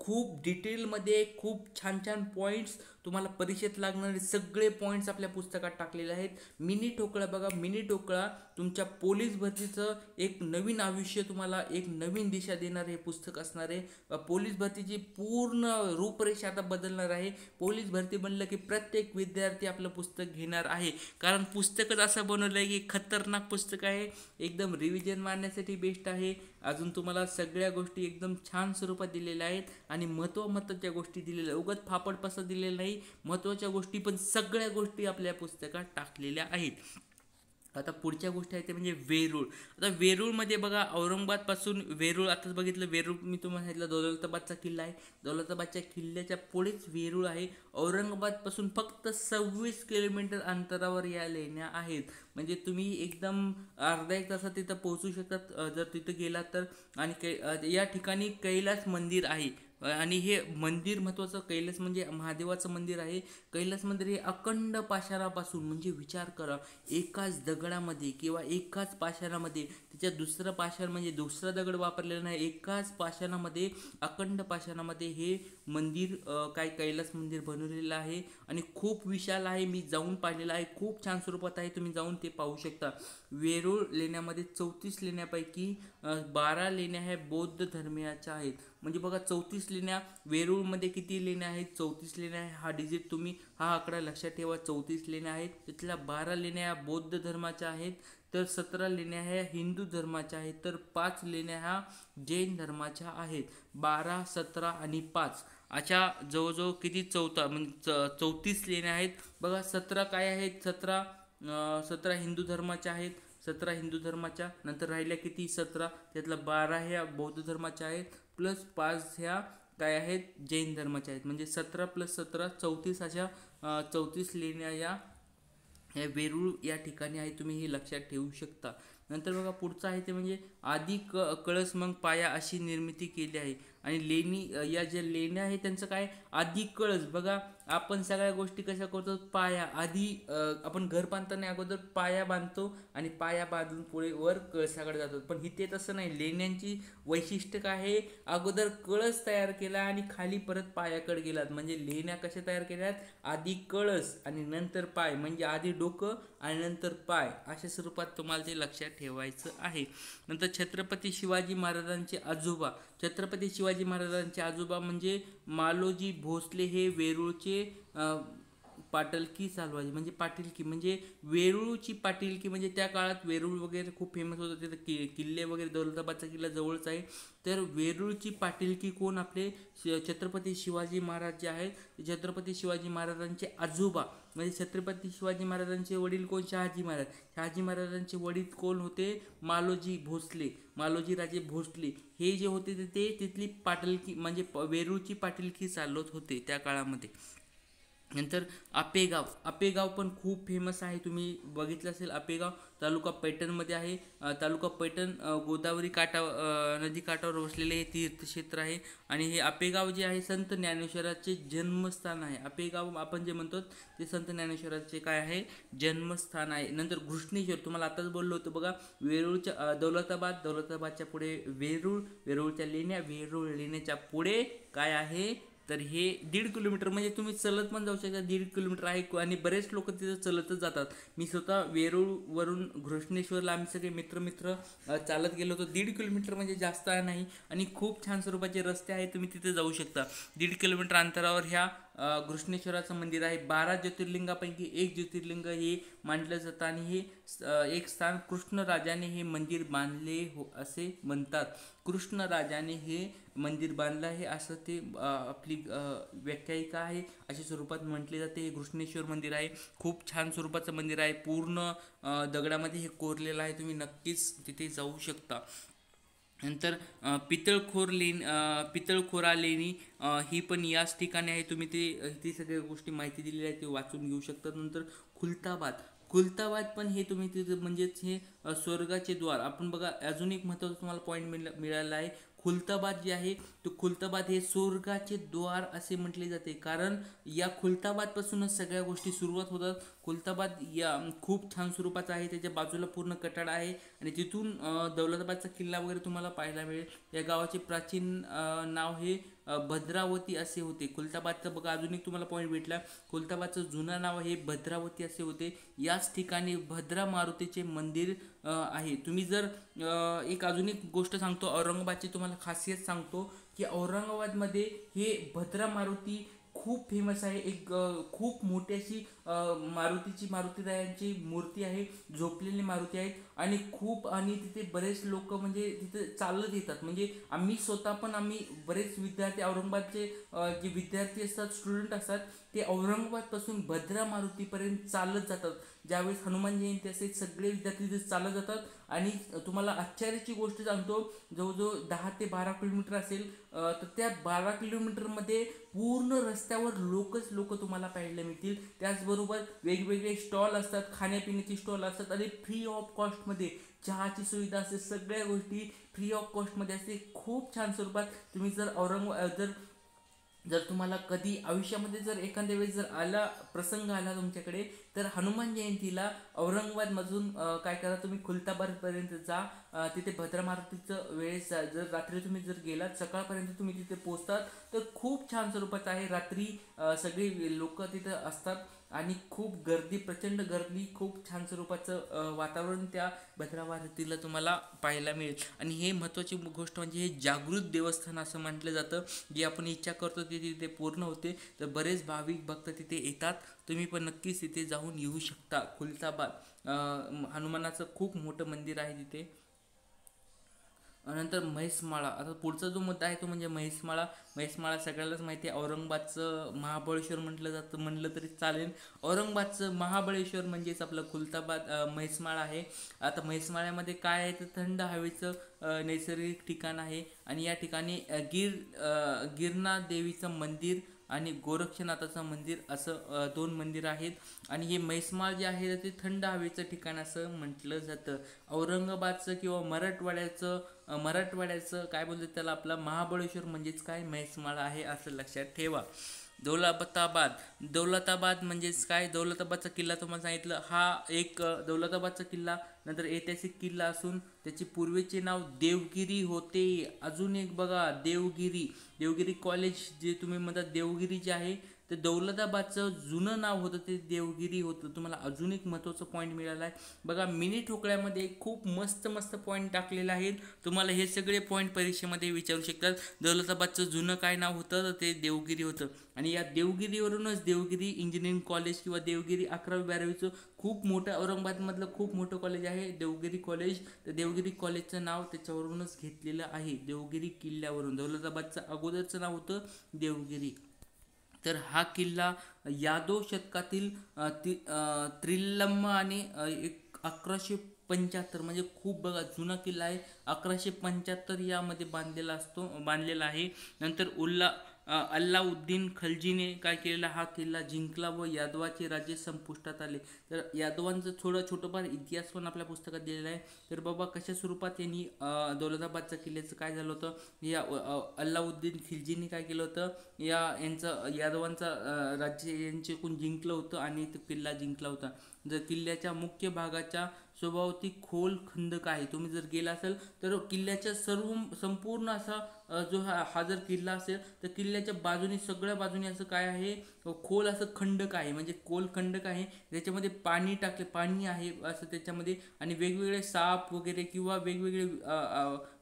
खूप डिटेलमध्ये खूप छान छान पॉईंट्स तुम्हाला परीक्षेत लागणारे सगळे पॉईंट्स आपल्या पुस्तकात टाकलेले आहेत मिनी ठोकळा बघा मिनी ठोकळा तुमच्या पोलीस भरतीचं एक नवीन आयुष्य तुम्हाला एक नवीन दिशा देणारे हे पुस्तक असणार आहे पोलीस भरतीची पूर्ण रूपरेषा आता बदलणार आहे पोलीस भरती बनलं की प्रत्येक विद्यार्थी आपलं पुस्तक घेणार आहे कारण पुस्तकच असं बनवलं आहे की खतरनाक पुस्तक आहे एकदम रिव्हिजन मारण्यासाठी बेस्ट आहे अजून तुम्हाला सगळ्या गोष्टी एकदम छान स्वरूपात दिलेल्या आहेत आणि महत्व महत्वाच्या गोष्टी दिलेल्या उगत फापड पसं दिलेलं नाही महत्त्वाच्या गोष्टी पण सगळ्या गोष्टी आपल्या पुस्तकात टाकलेल्या आहेत आता पुढच्या गोष्ट आहे ते म्हणजे वेरूळ आता वेरूळमध्ये बघा औरंगाबादपासून वेरूळ आताच बघितलं वेरूळ मी तुम्हाला सांगितलं दौलताबादचा किल्ला आहे दौलताबादच्या किल्ल्याच्या पुढेच वेरूळ आहे औरंगाबादपासून फक्त सव्वीस किलोमीटर अंतरावर या लेण्या आहेत म्हणजे तुम्ही एकदम अर्धा एक तासात तिथं पोहोचू शकतात जर तिथं गेलात तर आणि कै या ठिकाणी कैलास मंदिर आहे आणि हे मंदिर महत्त्वाचं कैलास म्हणजे महादेवाचं मंदिर आहे कैलास मंदिर हे अखंड पाषाणापासून म्हणजे विचार करा एकाच दगडामध्ये किंवा एकाच पाषाणामध्ये त्याच्या दुसरं पाषाण म्हणजे दुसरा दगड वापरलेला नाही एकाच पाषाणामध्ये अखंड पाषाणामध्ये हे मंदिर काय कैलास मंदिर बनवलेलं आहे आणि खूप विशाल आहे मी जाऊन पाहिलेलं आहे खूप छान स्वरूपात आहे तुम्ही जाऊन ते पाहू शकता वेरूळ लेण्यामध्ये चौतीस लेण्यापैकी बारा लेण्या ह्या बौद्ध धर्माच्या आहेत म्हणजे बघा चौतीस लेण्या वेरूळमध्ये किती लेण्या आहेत चौतीस लेण्या आहे हा डिजिट तुम्ही हा आकडा लक्षात ठेवा चौतीस लेण्या आहेत त्यातल्या बारा लेण्या ह्या बौद्ध धर्माच्या आहेत तर सतरा लेण्या ह्या हिंदू धर्माच्या आहेत तर पाच लेण्या ह्या जैन धर्माच्या आहेत बारा सतरा आणि पाच अशा जवळजवळ किती चौथा म्हणजे चौतीस लेण्या आहेत बघा सतरा काय आहेत सतरा सतरा हिंदू धर्माच्या आहेत सतरा हिंदू धर्माच्या नंतर राहिल्या किती सतरा त्यातल्या बारा ह्या बौद्ध धर्माच्या आहेत प्लस पाच ह्या काय आहेत जैन धर्माच्या आहेत म्हणजे सतरा प्लस सतरा चौतीस अशा चौतीस लेण्या या वेरूळ या ठिकाणी आहे तुम्ही हे लक्षात ठेवू शकता नंतर बघा पुढचं आहे ते म्हणजे आधी क कळस मग पाया अशी निर्मिती केली आहे आणि लेणी या ज्या लेण्या आहे त्यांचं काय आधी कळस बघा आपण सगळ्या गोष्टी कशा करतो पाया आधी आपण घर बांधताना अगोदर पाया बांधतो आणि पाया बांधून पुढे वर कळसाकडे जातो पण इथे तसं नाही लेण्यांची वैशिष्ट्य काय आहे अगोदर कळस तयार केला आणि खाली परत पायाकडे गेलात म्हणजे लेण्या कशा तयार केल्यात आधी कळस आणि नंतर पाय म्हणजे आधी डोकं आणि नंतर पाय अशा स्वरूपात तुम्हाला ते लक्षात ठेवायचं आहे नंतर छत्रपती शिवाजी महाराजांचे आजोबा छत्रपती शिवाजी महाराजांचे आजोबा म्हणजे मालोजी भोसले हे वेरूळचे पाटलकी चालवाजी म्हणजे पाटीलकी म्हणजे वेरूळची पाटीलकी म्हणजे त्या काळात वेरूळ वगैरे खूप फेमस होतं तिथं कि किल्ले वगैरे दौलताबादचा किल्ला जवळच आहे तर वेरूळची पाटीलकी कोण आपले छत्रपती शिवाजी महाराज जे आहेत छत्रपती शिवाजी महाराजांचे आजोबा म्हणजे छत्रपती शिवाजी महाराजांचे वडील कोण शहाजी महाराज शहाजी महाराजांचे वडील कोण होते मालोजी भोसले मालोजी राजे भोसले हे जे होते ते तिथली पाटीलकी म्हणजे वेरूळची पाटीलकी चालवत होते त्या काळामध्ये नंतर आपेगाव आपेगाव पण खूप फेमस आहे तुम्ही बघितलं असेल आपेगाव तालुका पैठणमध्ये आहे तालुका पैठण गोदावरी काटा नदी काठावर वसलेले हे तीर्थक्षेत्र आहे आणि हे आपेगाव जे आहे संत ज्ञानेश्वराचे जन्मस्थान आहे आपेगाव आपण जे म्हणतो ते संत ज्ञानेश्वराचे काय आहे जन्मस्थान आहे नंतर घृष्णेश्वर तुम्हाला आताच बोललो होतो बघा वेरूळच्या दौलताबाद दौलताबादच्या पुढे वेरूळ वेरूळच्या लेण्या वेरूळ लेण्याच्या पुढे काय आहे तर हे दीड किलोमीटर म्हणजे तुम्ही चलत पण जाऊ शकता दीड किलोमीटर आहे आणि बरेच लोक तिथं चलतच जातात मी स्वतः वेरूळवरून घृष्णेश्वरला आम्ही सगळे मित्र मित्र चालत गेलो होतो दीड किलोमीटर म्हणजे जास्त नाही आणि खूप छान स्वरूपाचे रस्ते आहे तुम्ही तिथे जाऊ शकता दीड किलोमीटर अंतरावर ह्या घृष्णेश्वराचं मंदिर आहे बारा ज्योतिर्लिंगापैकी एक ज्योतिर्लिंग हे मांडलं जातं आणि हे एक स्थान कृष्णराजाने हे मंदिर बांधले हो असे म्हणतात कृष्णराजाने हे मंदिर बांधलं आहे असं ते आपली व्याख्यायिका आहे अशा स्वरूपात म्हटले जाते हे घृष्णेश्वर मंदिर आहे खूप छान स्वरूपाचं मंदिर आहे पूर्ण दगडामध्ये हे कोरलेलं आहे तुम्ही नक्कीच तिथे जाऊ शकता नंतर पितळखोर लेणी पितळखोरा लेणी ही पण याच ठिकाणी आहे तुम्ही ते ती सगळ्या गोष्टी माहिती दिलेल्या आहे ते वाचून घेऊ शकता नंतर खुलताबाद खुलताबाद पण हे तुम्ही तिथे म्हणजेच हे स्वर्गाचे द्वार आपण बघा अजून एक महत्त्वाचा तुम्हाला पॉईंट मिळ मिळाला आहे खुलताबाद जे आहे तो खुलताबाद हे स्वर्गाचे द्वार असे म्हटले जाते कारण या खुलताबादपासूनच सगळ्या गोष्टी सुरुवात होतात कुलताबाद या खूप छान स्वरूपाचा आहे त्याच्या बाजूला पूर्ण कटाडा आहे आणि तिथून दौलताबादचा किल्ला वगैरे तुम्हाला पाहायला मिळेल या गावाचे प्राचीन नाव हे भद्रावती असे होते खुलताबादचं बघा अजून एक तुम्हाला पॉईंट भेटला कुलताबादचं जुनं नाव हे भद्रावती असे होते याच ठिकाणी भद्रा मारुतीचे मंदिर आहे तुम्ही जर एक अजून एक गोष्ट सांगतो औरंगाबादची तुम्हाला खासियत सांगतो की औरंगाबादमध्ये हे भद्रा मारुती खूप फेमस आहे एक खूप मोठी अशी मारुतीची मारुतीरायांची मूर्ती आहे झोपलेली मारुती आहे आणि खूप आणि तिथे बरेच लोक म्हणजे तिथे चालत येतात म्हणजे आम्ही स्वतः पण आम्ही बरेच विद्यार्थी औरंगाबादचे जे विद्यार्थी असतात स्टुडंट असतात ते औरंगाबादपासून भद्रा मारुतीपर्यंत चालत जातात ज्यावेळेस हनुमान जयंती असते सगळे विद्यार्थी तिथे चालत जातात आणि तुम्हाला आश्चर्याची गोष्ट सांगतो जवळजवळ दहा ते बारा किलोमीटर असेल तर त्या बारा किलोमीटरमध्ये पूर्ण रस्त्यावर लोकच लोक तुम्हाला पाहायला मिळतील त्याचबरोबर वेगवेगळे स्टॉल असतात खाण्यापिण्याचे स्टॉल असतात आणि फ्री ऑफ कॉस्ट मध्ये चहाची सुविधा असते सगळ्या गोष्टी फ्री ऑफ कॉस्टमध्ये असते खूप छान स्वरूपात तुम्ही जर औरंगाबाद जर जर तुम्हाला कधी आयुष्यामध्ये जर एखाद्या वेळेस जर आला प्रसंग आला तुमच्याकडे तर हनुमान जयंतीला औरंगाबादमधून काय करा तुम्ही पर्यंत जा तिथे भद्रा मारुतीचं वेळेस जर रात्री तुम्ही जर गेलात सकाळपर्यंत तुम्ही तिथे पोचतात तर खूप छान स्वरूपाचं आहे रात्री सगळी लोक तिथं असतात आणि खूप गर्दी प्रचंड गर्दी खूप छान स्वरूपाचं वातावरण त्या भद्रा मारुतीला तुम्हाला पाहायला मिळेल आणि हे महत्त्वाची गोष्ट म्हणजे हे जागृत देवस्थान असं म्हटलं जातं जे आपण इच्छा करतो ती तिथे पूर्ण होते तर बरेच भाविक भक्त तिथे येतात तुम्ही पण नक्कीच तिथे जाऊन येऊ शकता खुलताबाद हनुमानाचं खूप मोठं मंदिर आहे तिथे नंतर म्हैसमाळा आता पुढचा जो मुद्दा आहे तो म्हणजे म्हैसमाळा म्हैसमाळा सगळ्यालाच माहिती आहे औरंगाबादचं महाबळेश्वर म्हटलं जातं म्हटलं तरी चालेल औरंगाबादचं महाबळेश्वर म्हणजेच आपलं खुलताबाद म्हैसमाळा आहे आता म्हैसमाळ्यामध्ये काय आहे तर थंड हवेचं नैसर्गिक ठिकाण आहे आणि या ठिकाणी गिर गिरणा देवीचं मंदिर आणि गोरक्षनाथाचं मंदिर असं दोन मंदिर आहेत आणि हे मैसमाळ जे आहे ते थंड हवेचं ठिकाण असं म्हटलं जातं औरंगाबादचं किंवा मराठवाड्याचं मराठवाड्याचं काय बोलतात त्याला आपला महाबळेश्वर म्हणजेच काय मैसमाळ आहे असं लक्षात ठेवा दौलताबाद दौलताबाद म्हणजेच काय दौलताबादचा किल्ला तुम्हाला सांगितलं हा एक दौलताबादचा किल्ला नंतर ऐतिहासिक किल्ला असून त्याचे पूर्वेचे नाव देवगिरी होते अजून एक बघा देवगिरी देवगिरी कॉलेज जे तुम्ही म्हणता देवगिरी जे आहे तर दौलताबादचं जुनं नाव होतं ते देवगिरी होतं तुम्हाला अजून एक महत्त्वाचं पॉईंट मिळाला आहे बघा मिनी ठोकळ्यामध्ये खूप मस्त मस्त पॉईंट टाकलेला आहे तुम्हाला हे सगळे पॉईंट परीक्षेमध्ये विचारू शकतात दौलताबादचं जुनं काय नाव होतं तर ते देवगिरी होतं आणि या देवगिरीवरूनच देवगिरी इंजिनिअरिंग कॉलेज किंवा देवगिरी अकरावी बारावीचं खूप मोठं औरंगाबादमधलं खूप मोठं कॉलेज आहे देवगिरी कॉलेज तर देवगिरी कॉलेजचं नाव त्याच्यावरूनच घेतलेलं आहे देवगिरी किल्ल्यावरून दौलताबादचं अगोदरचं नाव होतं देवगिरी तर हा किल्ला यादव शतकातील त्रिलंब आणि एक अकराशे पंच्याहत्तर म्हणजे खूप बघा जुना किल्ला आहे अकराशे पंच्याहत्तर यामध्ये बांधलेला असतो बांधलेला आहे नंतर उल्हा अल्लाउद्दीन खलजीने काय केलेला हा किल्ला जिंकला व यादवाचे राज्य संपुष्टात आले तर यादवांचं थोडं छोटंफार इतिहास पण आपल्या पुस्तकात दिलेला आहे तर बाबा कशा स्वरूपात यांनी दौलताबादच्या किल्ल्याचं काय झालं होतं या अल्लाउद्दीन खिलजीने काय केलं होतं या यांचं यादवांचा राज्य यांचे कोण जिंकलं होतं आणि तो किल्ला जिंकला होता जर किल्ल्याच्या मुख्य भागाच्या स्वभावती खोल खंदक आहे तुम्ही जर गेला असाल तर किल्ल्याच्या सर्व संपूर्ण असा जो हा हा जर किल्ला असेल तर किल्ल्याच्या बाजूनी सगळ्या बाजूनी असं काय आहे खोल असं खंडक आहे म्हणजे खोल खंडक आहे ज्याच्यामध्ये पाणी टाकले पाणी आहे असं त्याच्यामध्ये आणि वेगवेगळे साप वगैरे किंवा वेगवेगळे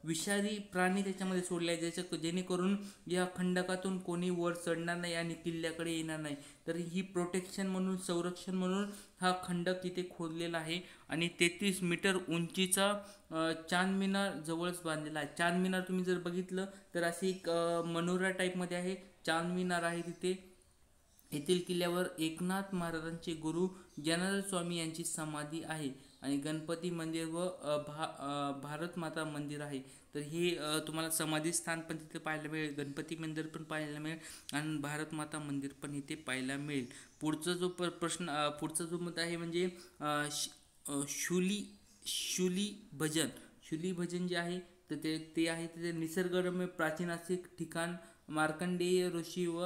विषारी प्राणी त्याच्यामध्ये सोडले आहे ज्याच्या जेणेकरून या खंडकातून कोणी वर चढणार नाही आणि किल्ल्याकडे येणार नाही तर ही प्रोटेक्शन म्हणून संरक्षण म्हणून हा खंडक तिथे खोदलेला आहे आणि तेहतीस मीटर उंचीचा चांदमिनार जवळच बांधलेला आहे चांदमिनार तुम्ही जर बघितलं तर अशी एक मनोरा टाईपमध्ये आहे चांदमिनार आहे तिथे येथील किल्ल्यावर एकनाथ महाराजांचे गुरु जनरल स्वामी यांची समाधी आहे आणि गणपती मंदिर व भा भारत माता मंदिर आहे तर हे तुम्हाला समाधी स्थान पण तिथे पाहायला मिळेल गणपती मंदिर पण पाहायला मिळेल आणि भारत माता मंदिर पण इथे पाहायला मिळेल पुढचा जो प्रश्न पुढचा जो मत आहे म्हणजे शुली शुली भजन शुली भजन जे आहे तर ते ते आहे ते निसर्गरम्य प्राचीन असे ठिकाण मार्कंडेय ऋषी व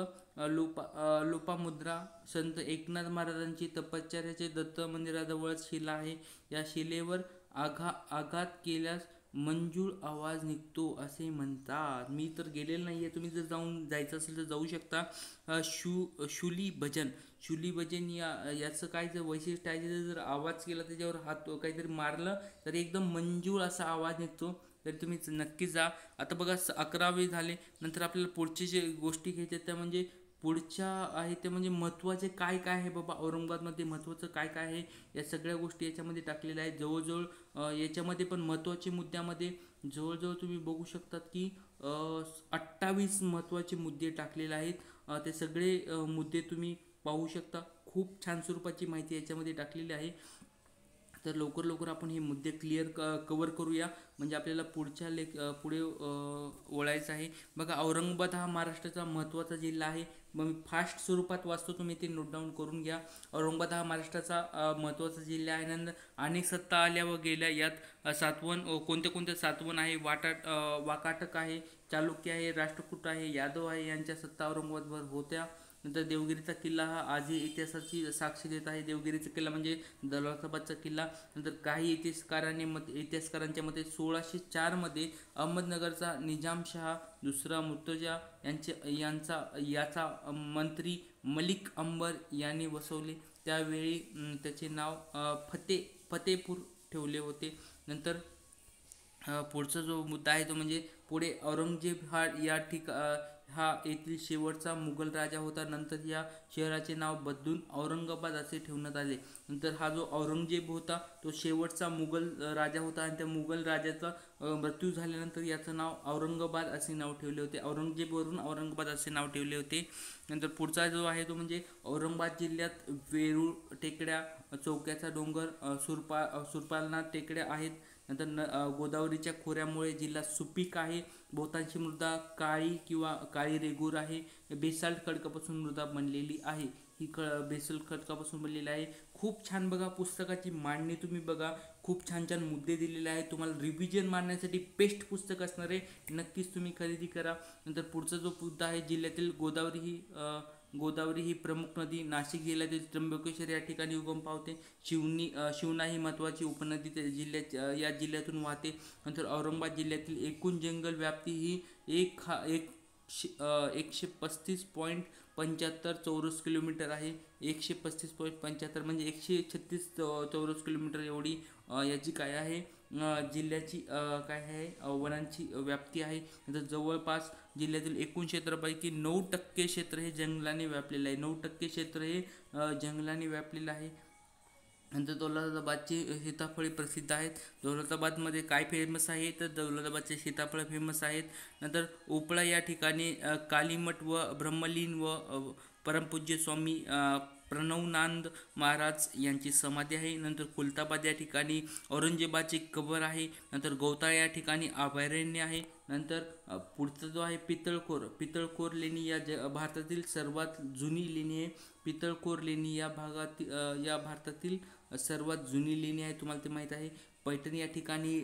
लोपा लोपामुद्रा संत एकनाथ महाराजांची तपश्चर्याचे दत्त मंदिराजवळ शिला आहे या शिलेवर आघा आघात केल्यास मंजूळ आवाज निघतो असे म्हणतात मी तर गेलेलं नाही आहे तुम्ही जर जाऊन जायचं असेल तर जाऊ शकता शु शुली भजन चुली भजन या याचं काय जर वैशिष्ट्य आहे जर आवाज केला त्याच्यावर हात काहीतरी मारलं तर एकदम मंजूळ असा आवाज निघतो तर तुम्ही नक्की जा आता बघा अकरावे झाले नंतर आपल्याला पुढचे जे गोष्टी घ्यायच्या त्या म्हणजे पुढच्या आहे ते म्हणजे महत्त्वाचे काय काय आहे बाबा औरंगाबादमध्ये महत्त्वाचं काय काय आहे या सगळ्या गोष्टी याच्यामध्ये टाकलेल्या आहेत जवळजवळ याच्यामध्ये पण महत्त्वाचे मुद्द्यामध्ये जवळजवळ तुम्ही बघू शकतात की अठ्ठावीस महत्त्वाचे मुद्दे टाकलेले आहेत ते सगळे मुद्दे तुम्ही पाहू शकता खूप छान स्वरूपाची माहिती याच्यामध्ये टाकलेली आहे तर लवकर लवकर आपण हे मुद्दे क्लिअर क कवर करूया म्हणजे आपल्याला पुढच्या लेख पुढे ओळायचं आहे बघा औरंगाबाद हा महाराष्ट्राचा महत्त्वाचा जिल्हा आहे मग मी फास्ट स्वरूपात वाचतो तुम्ही ते नोट डाऊन करून घ्या औरंगाबाद हा महाराष्ट्राचा महत्त्वाचा जिल्हा आहे नंतर अनेक सत्ता आल्या व गेल्या यात सातवन कोणत्या कोणत्या सातवन आहे वाटाट वाकाटक आहे चालुक्य आहे राष्ट्रकूट आहे यादव आहे यांच्या सत्ता औरंगाबादवर होत्या नंतर देवगिरीचा किल्ला हा आजही इतिहासाची साक्ष देत आहे देवगिरीचा किल्ला म्हणजे दौलताबादचा किल्ला नंतर काही इतिहासकारांनी मत इतिहासकारांच्या मते सोळाशे चारमध्ये अहमदनगरचा निजामशहा दुसरा मुर्तजा यांचे यांचा याचा मंत्री मलिक अंबर यांनी वसवले त्यावेळी त्याचे नाव फते फतेपूर ठेवले होते नंतर पुढचा जो मुद्दा आहे तो म्हणजे पुढे औरंगजेब हा या ठिका हा येथील शेवटचा मुघल राजा होता नंतर या शहराचे नाव बदलून औरंगाबाद असे ठेवण्यात आले नंतर हा जो औरंगजेब होता तो शेवटचा मुघल राजा होता आणि त्या मुघल राजाचा मृत्यू झाल्यानंतर याचं नाव औरंगाबाद असे नाव ठेवले होते औरंगजेबवरून औरंगाबाद असे नाव ठेवले होते नंतर पुढचा जो आहे तो म्हणजे औरंगाबाद जिल्ह्यात वेरूळ टेकड्या चौक्याचा डोंगर सुरपा सुरपालना टेकड्या आहेत नंतर न गोदावरीच्या खोऱ्यामुळे जिल्हा सुपीक आहे बहुतांशी मृदा काळी किंवा काळी रेगूर आहे बेसाल्ट खडकापासून मृदा बनलेली आहे ही क बेसल खडकापासून बनलेली आहे खूप छान बघा पुस्तकाची मांडणी तुम्ही बघा खूप छान छान मुद्दे दिलेले आहेत तुम्हाला रिव्हिजन मारण्यासाठी बेस्ट पुस्तक असणार आहे नक्कीच तुम्ही खरेदी करा नंतर पुढचा जो मुद्दा आहे जिल्ह्यातील गोदावरी ही गोदावरी ही प्रमुख नदी नाशिक जिल्ह्यातील त्र्यंबकेश्वर या ठिकाणी उगम पावते शिवनी शिवना ही महत्त्वाची उपनदी त्या जिल्ह्या या जिल्ह्यातून वाहते नंतर औरंगाबाद जिल्ह्यातील एकूण जंगल व्याप्ती ही एक हा एक एकशे पस्तीस पॉईंट पंच्याहत्तर चौरस किलोमीटर आहे एकशे पस्तीस पॉईंट पंच्याहत्तर म्हणजे एकशे छत्तीस चौरस किलोमीटर एवढी याची काय आहे जिल्ह्याची काय आहे वनांची व्याप्ती आहे नंतर जवळपास जिल्ह्यातील एकूण क्षेत्रापैकी नऊ टक्के क्षेत्र हे जंगलाने व्यापलेलं आहे नऊ टक्के क्षेत्र हे जंगलाने व्यापलेलं आहे नंतर दौलताबादचे सीताफळे प्रसिद्ध आहेत दौलताबादमध्ये काय फेमस आहे तर दौलताबादचे सीताफळ फेमस आहेत नंतर उपळा या ठिकाणी कालीमठ व ब्रह्मलीन व परमपूज्य स्वामी प्रणवनांद महाराज यांची समाधी आहे नंतर कुलताबाद या ठिकाणी औरंगजेबाची कबर आहे नंतर गौताळ या ठिकाणी अभयारण्य आहे नंतर पुढचा जो आहे पितळखोर पितळखोर लेणी या ज भारतातील सर्वात जुनी लेणी आहे पितळखोर लेणी या भागातील या भारतातील सर्वात जुनी लेणी आहे तुम्हाला ते माहीत आहे पैठण या ठिकाणी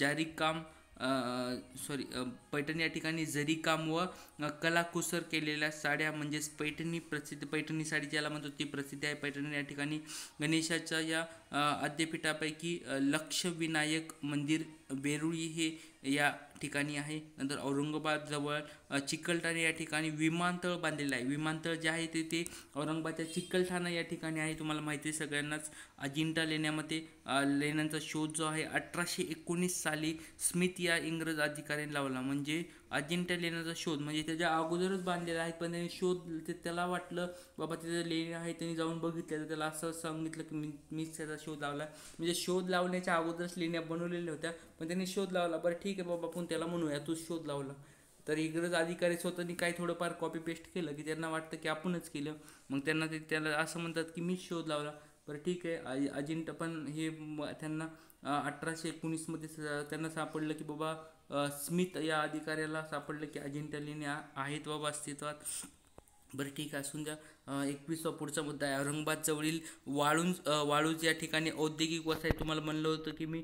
जारी काम सॉरी पैठण या ठिकाणी जरीकाम व कलाकुसर केलेल्या साड्या म्हणजेच पैठणी प्रसिद्ध पैठणी साडी ज्याला म्हणतो ती प्रसिद्ध आहे पैठणी या ठिकाणी गणेशाच्या या आद्यपीठापैकी लक्षविनायक मंदिर वेरुळी हे या ठिकाणी आहे नंतर औरंगाबादजवळ चिकलठाणे या ठिकाणी विमानतळ बांधलेलं आहे विमानतळ जे आहे ते औरंगाबादच्या चिकलठाणा या ठिकाणी आहे तुम्हाला माहिती आहे सगळ्यांनाच अजिंठा लेण्यामध्ये लेण्यांचा शोध जो आहे अठराशे एकोणीस साली स्मिथ या इंग्रज अधिकाऱ्याने लावला म्हणजे अजिंठा लेण्याचा शोध म्हणजे त्याच्या अगोदरच बांधलेला आहे पण त्यांनी शोध ते त्याला वाटलं बाबा तिथं लेणी आहे त्यांनी जाऊन बघितलं तर त्याला असं सांगितलं की मी मीच त्याचा शोध लावला म्हणजे शोध लावण्याच्या अगोदरच लेण्या बनवलेल्या होत्या पण त्यांनी शोध लावला बरं ठीक आहे बाबा आपण त्याला म्हणूया तू शोध लावला तर इंग्रज अधिकारी स्वतःनी काय थोडंफार कॉपी पेस्ट केलं की त्यांना वाटतं की आपणच केलं मग त्यांना ते त्याला असं म्हणतात की मीच शोध लावला बरं ठीक आहे अजिंठा पण हे त्यांना अठराशे एकोणीसमध्ये त्यांना सापडलं की बाबा स्मिथ या अधिकाऱ्याला सापडलं की अजिंठा लेणी आहेत बाबा अस्तित्वात बरं ठीक आहे असून द्या एकवीसवा पुढचा मुद्दा आहे औरंगाबादजवळील वाळूंज वाळूज या ठिकाणी औद्योगिक वसाहत तुम्हाला म्हणलं होतं की मी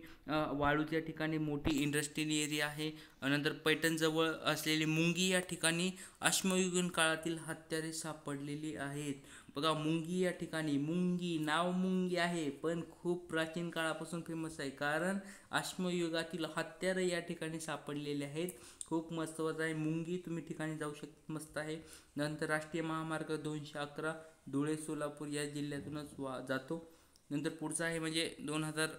वाळूज या ठिकाणी मोठी इंडस्ट्रियल एरिया आहे नंतर पैठणजवळ असलेली मुंगी या ठिकाणी अश्मयुगीन काळातील हत्यारे सापडलेली आहेत बघा मुंगी या ठिकाणी मुंगी नाव मुंगी आहे पण खूप प्राचीन काळापासून फेमस आहे कारण आश्मयुगातील हत्यारं या ठिकाणी सापडलेले आहेत खूप वाज आहे मुंगी तुम्ही ठिकाणी जाऊ शक मस्त आहे नंतर राष्ट्रीय महामार्ग दोनशे अकरा धुळे सोलापूर या जिल्ह्यातूनच वा जातो नंतर पुढचं आहे म्हणजे दोन हजार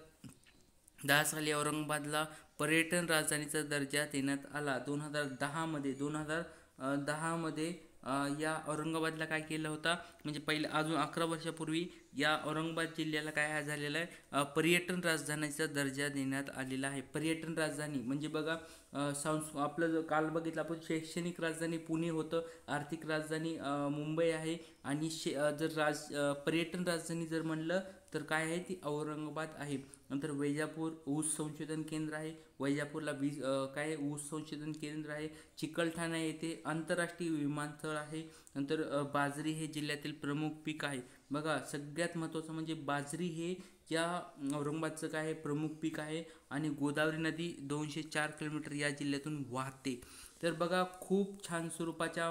दहा साली औरंगाबादला पर्यटन राजधानीचा दर्जा देण्यात आला दोन हजार दहामध्ये दोन हजार दहामध्ये या औरंगाबादला काय केलं होतं म्हणजे पहिले अजून अकरा वर्षापूर्वी या औरंगाबाद जिल्ह्याला काय झालेलं आहे पर्यटन राजधानीचा दर्जा देण्यात आलेला आहे पर्यटन राजधानी म्हणजे बघा सांस आपलं जो काल बघितलं आपण शैक्षणिक राजधानी पुणे होतं आर्थिक राजधानी मुंबई आहे आणि शे जर राज पर्यटन राजधानी जर म्हणलं तर काय आहे ती औरंगाबाद आहे नंतर वैजापूर ऊस संशोधन केंद्र आहे वैजापूरला वीज काय ऊस संशोधन केंद्र आहे चिकलठाणा येथे आंतरराष्ट्रीय विमानतळ आहे नंतर बाजरी हे जिल्ह्यातील प्रमुख पीक आहे बघा सगळ्यात महत्त्वाचं म्हणजे बाजरी हे या औरंगाबादचं काय प्रमुख पीक आहे आणि गोदावरी नदी दोनशे चार किलोमीटर या जिल्ह्यातून वाहते तर बघा खूप छान स्वरूपाच्या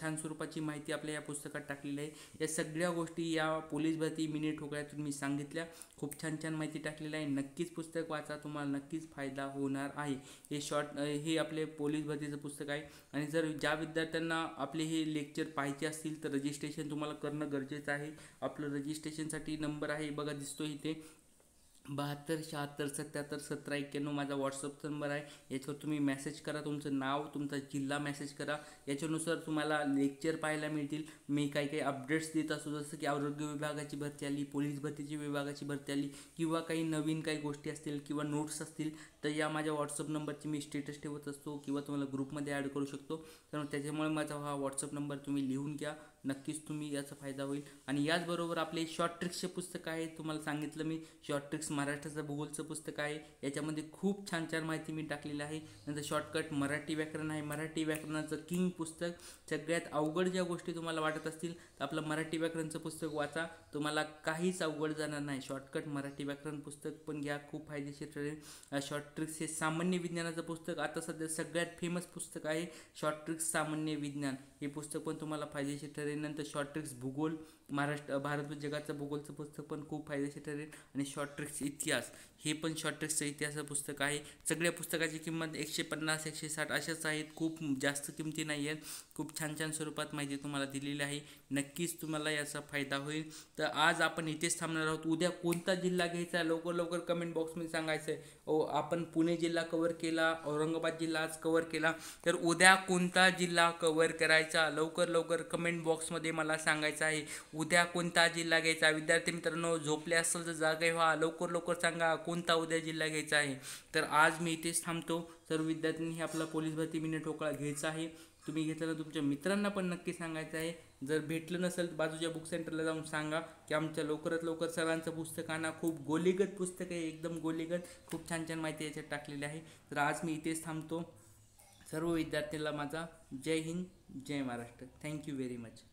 छान स्वरूपाची माहिती आपल्या या पुस्तकात टाकलेली आहे या सगळ्या गोष्टी या पोलीस भरती मिनी ठोकळ्यातून मी सांगितल्या खूप छान छान माहिती टाकलेली आहे नक्कीच पुस्तक वाचा तुम्हाला नक्कीच फायदा होणार आहे हे शॉर्ट हे आपले पोलीस भरतीचं पुस्तक आहे आणि जर ज्या विद्यार्थ्यांना आपले हे लेक्चर पाहिजे असतील तर रजिस्ट्रेशन तुम्हाला करणं गरजेचं आहे आपलं रजिस्ट्रेशनसाठी नंबर आहे बघा दिसतो इथे बहात्तर शहात्तर सत्याहत्तर सतरा एक्क्याण्णव माझा व्हॉट्सअप नंबर आहे याच्यावर तुम्ही मेसेज करा तुमचं नाव तुमचा जिल्हा मेसेज करा याच्यानुसार तुम्हाला लेक्चर पाहायला मिळतील मी काही काही अपडेट्स देत असतो जसं की आरोग्य विभागाची भरती आली पोलीस भरतीची विभागाची भरती आली किंवा काही नवीन काही गोष्टी असतील किंवा नोट्स असतील तर या माझ्या व्हॉट्सअप नंबरची मी स्टेटस ठेवत असतो किंवा तुम्हाला ग्रुपमध्ये ॲड करू शकतो तर त्याच्यामुळे माझा हा व्हॉट्सअप नंबर तुम्ही लिहून घ्या नक्कीच तुम्ही याचा फायदा होईल आणि याचबरोबर आपले शॉर्ट ट्रिक्सचे पुस्तक आहे तुम्हाला सांगितलं मी शॉर्ट ट्रिक्स महाराष्ट्राचं भूगोलचं पुस्तक आहे याच्यामध्ये खूप छान छान माहिती मी टाकलेली आहे नंतर शॉर्टकट मराठी व्याकरण आहे मराठी व्याकरणाचं किंग पुस्तक सगळ्यात अवघड ज्या गोष्टी तुम्हाला वाटत असतील तर आपलं मराठी व्याकरणचं पुस्तक वाचा तुम्हाला काहीच अवघड जाणार नाही शॉर्टकट मराठी व्याकरण पुस्तक पण घ्या खूप फायदेशीर ठरेल शॉर्ट ट्रिक्स हे सामान्य विज्ञानाचं पुस्तक आता सध्या सगळ्यात फेमस पुस्तक आहे शॉर्ट ट्रिक्स सामान्य विज्ञान हे पुस्तक पण तुम्हाला फायदेशीर ठरेल त्यानंतर शॉर्ट ट्रिक्स भूगोल महाराष्ट्र भारत जगाचं भूगोलचं पुस्तक पण खूप फायदेशीर ठरेल आणि शॉर्ट ट्रिक्स इतिहास हे पण शॉर्ट ट्रिक्सचं इतिहास पुस्तक आहे सगळ्या पुस्तकाची किंमत एकशे पन्नास एकशे साठ अशाच आहेत खूप जास्त किमती नाही आहेत खूप छान छान स्वरूपात माहिती तुम्हाला दिलेली आहे नक्कीच तुम्हाला याचा फायदा होईल तर आज आपण इथेच थांबणार आहोत उद्या कोणता जिल्हा घ्यायचा लवकर लवकर कमेंट बॉक्समध्ये सांगायचं आहे ओ आपण पुणे जिल्हा कवर केला औरंगाबाद जिल्हा आज कवर केला तर उद्या कोणता जिल्हा कवर करायचा लवकर लवकर कमेंट बॉक्समध्ये मला सांगायचं आहे उद्या कोणता जिल्हा घ्यायचा विद्यार्थी मित्रांनो झोपले असेल तर जागे व्हा लवकर लवकर सांगा कोणता उद्या जिल्हा घ्यायचा आहे तर आज मी इथेच थांबतो सर्व विद्यार्थ्यांनी आपला पोलीस भरती मिनिट ठोकळा घ्यायचा आहे तुम्ही घेतलं तुमच्या मित्रांना पण नक्की सांगायचं आहे जर भेटलं नसेल तर बाजूच्या बुक सेंटरला जाऊन सांगा की आमच्या लवकरात लवकर सरांचं पुस्तकांना खूप गोलीगत पुस्तक आहे एकदम गोलीगत खूप छान छान माहिती याच्यात टाकलेली आहे तर आज मी इथेच थांबतो सर्व विद्यार्थ्यांना माझा जय हिंद जय महाराष्ट्र थँक्यू व्हेरी मच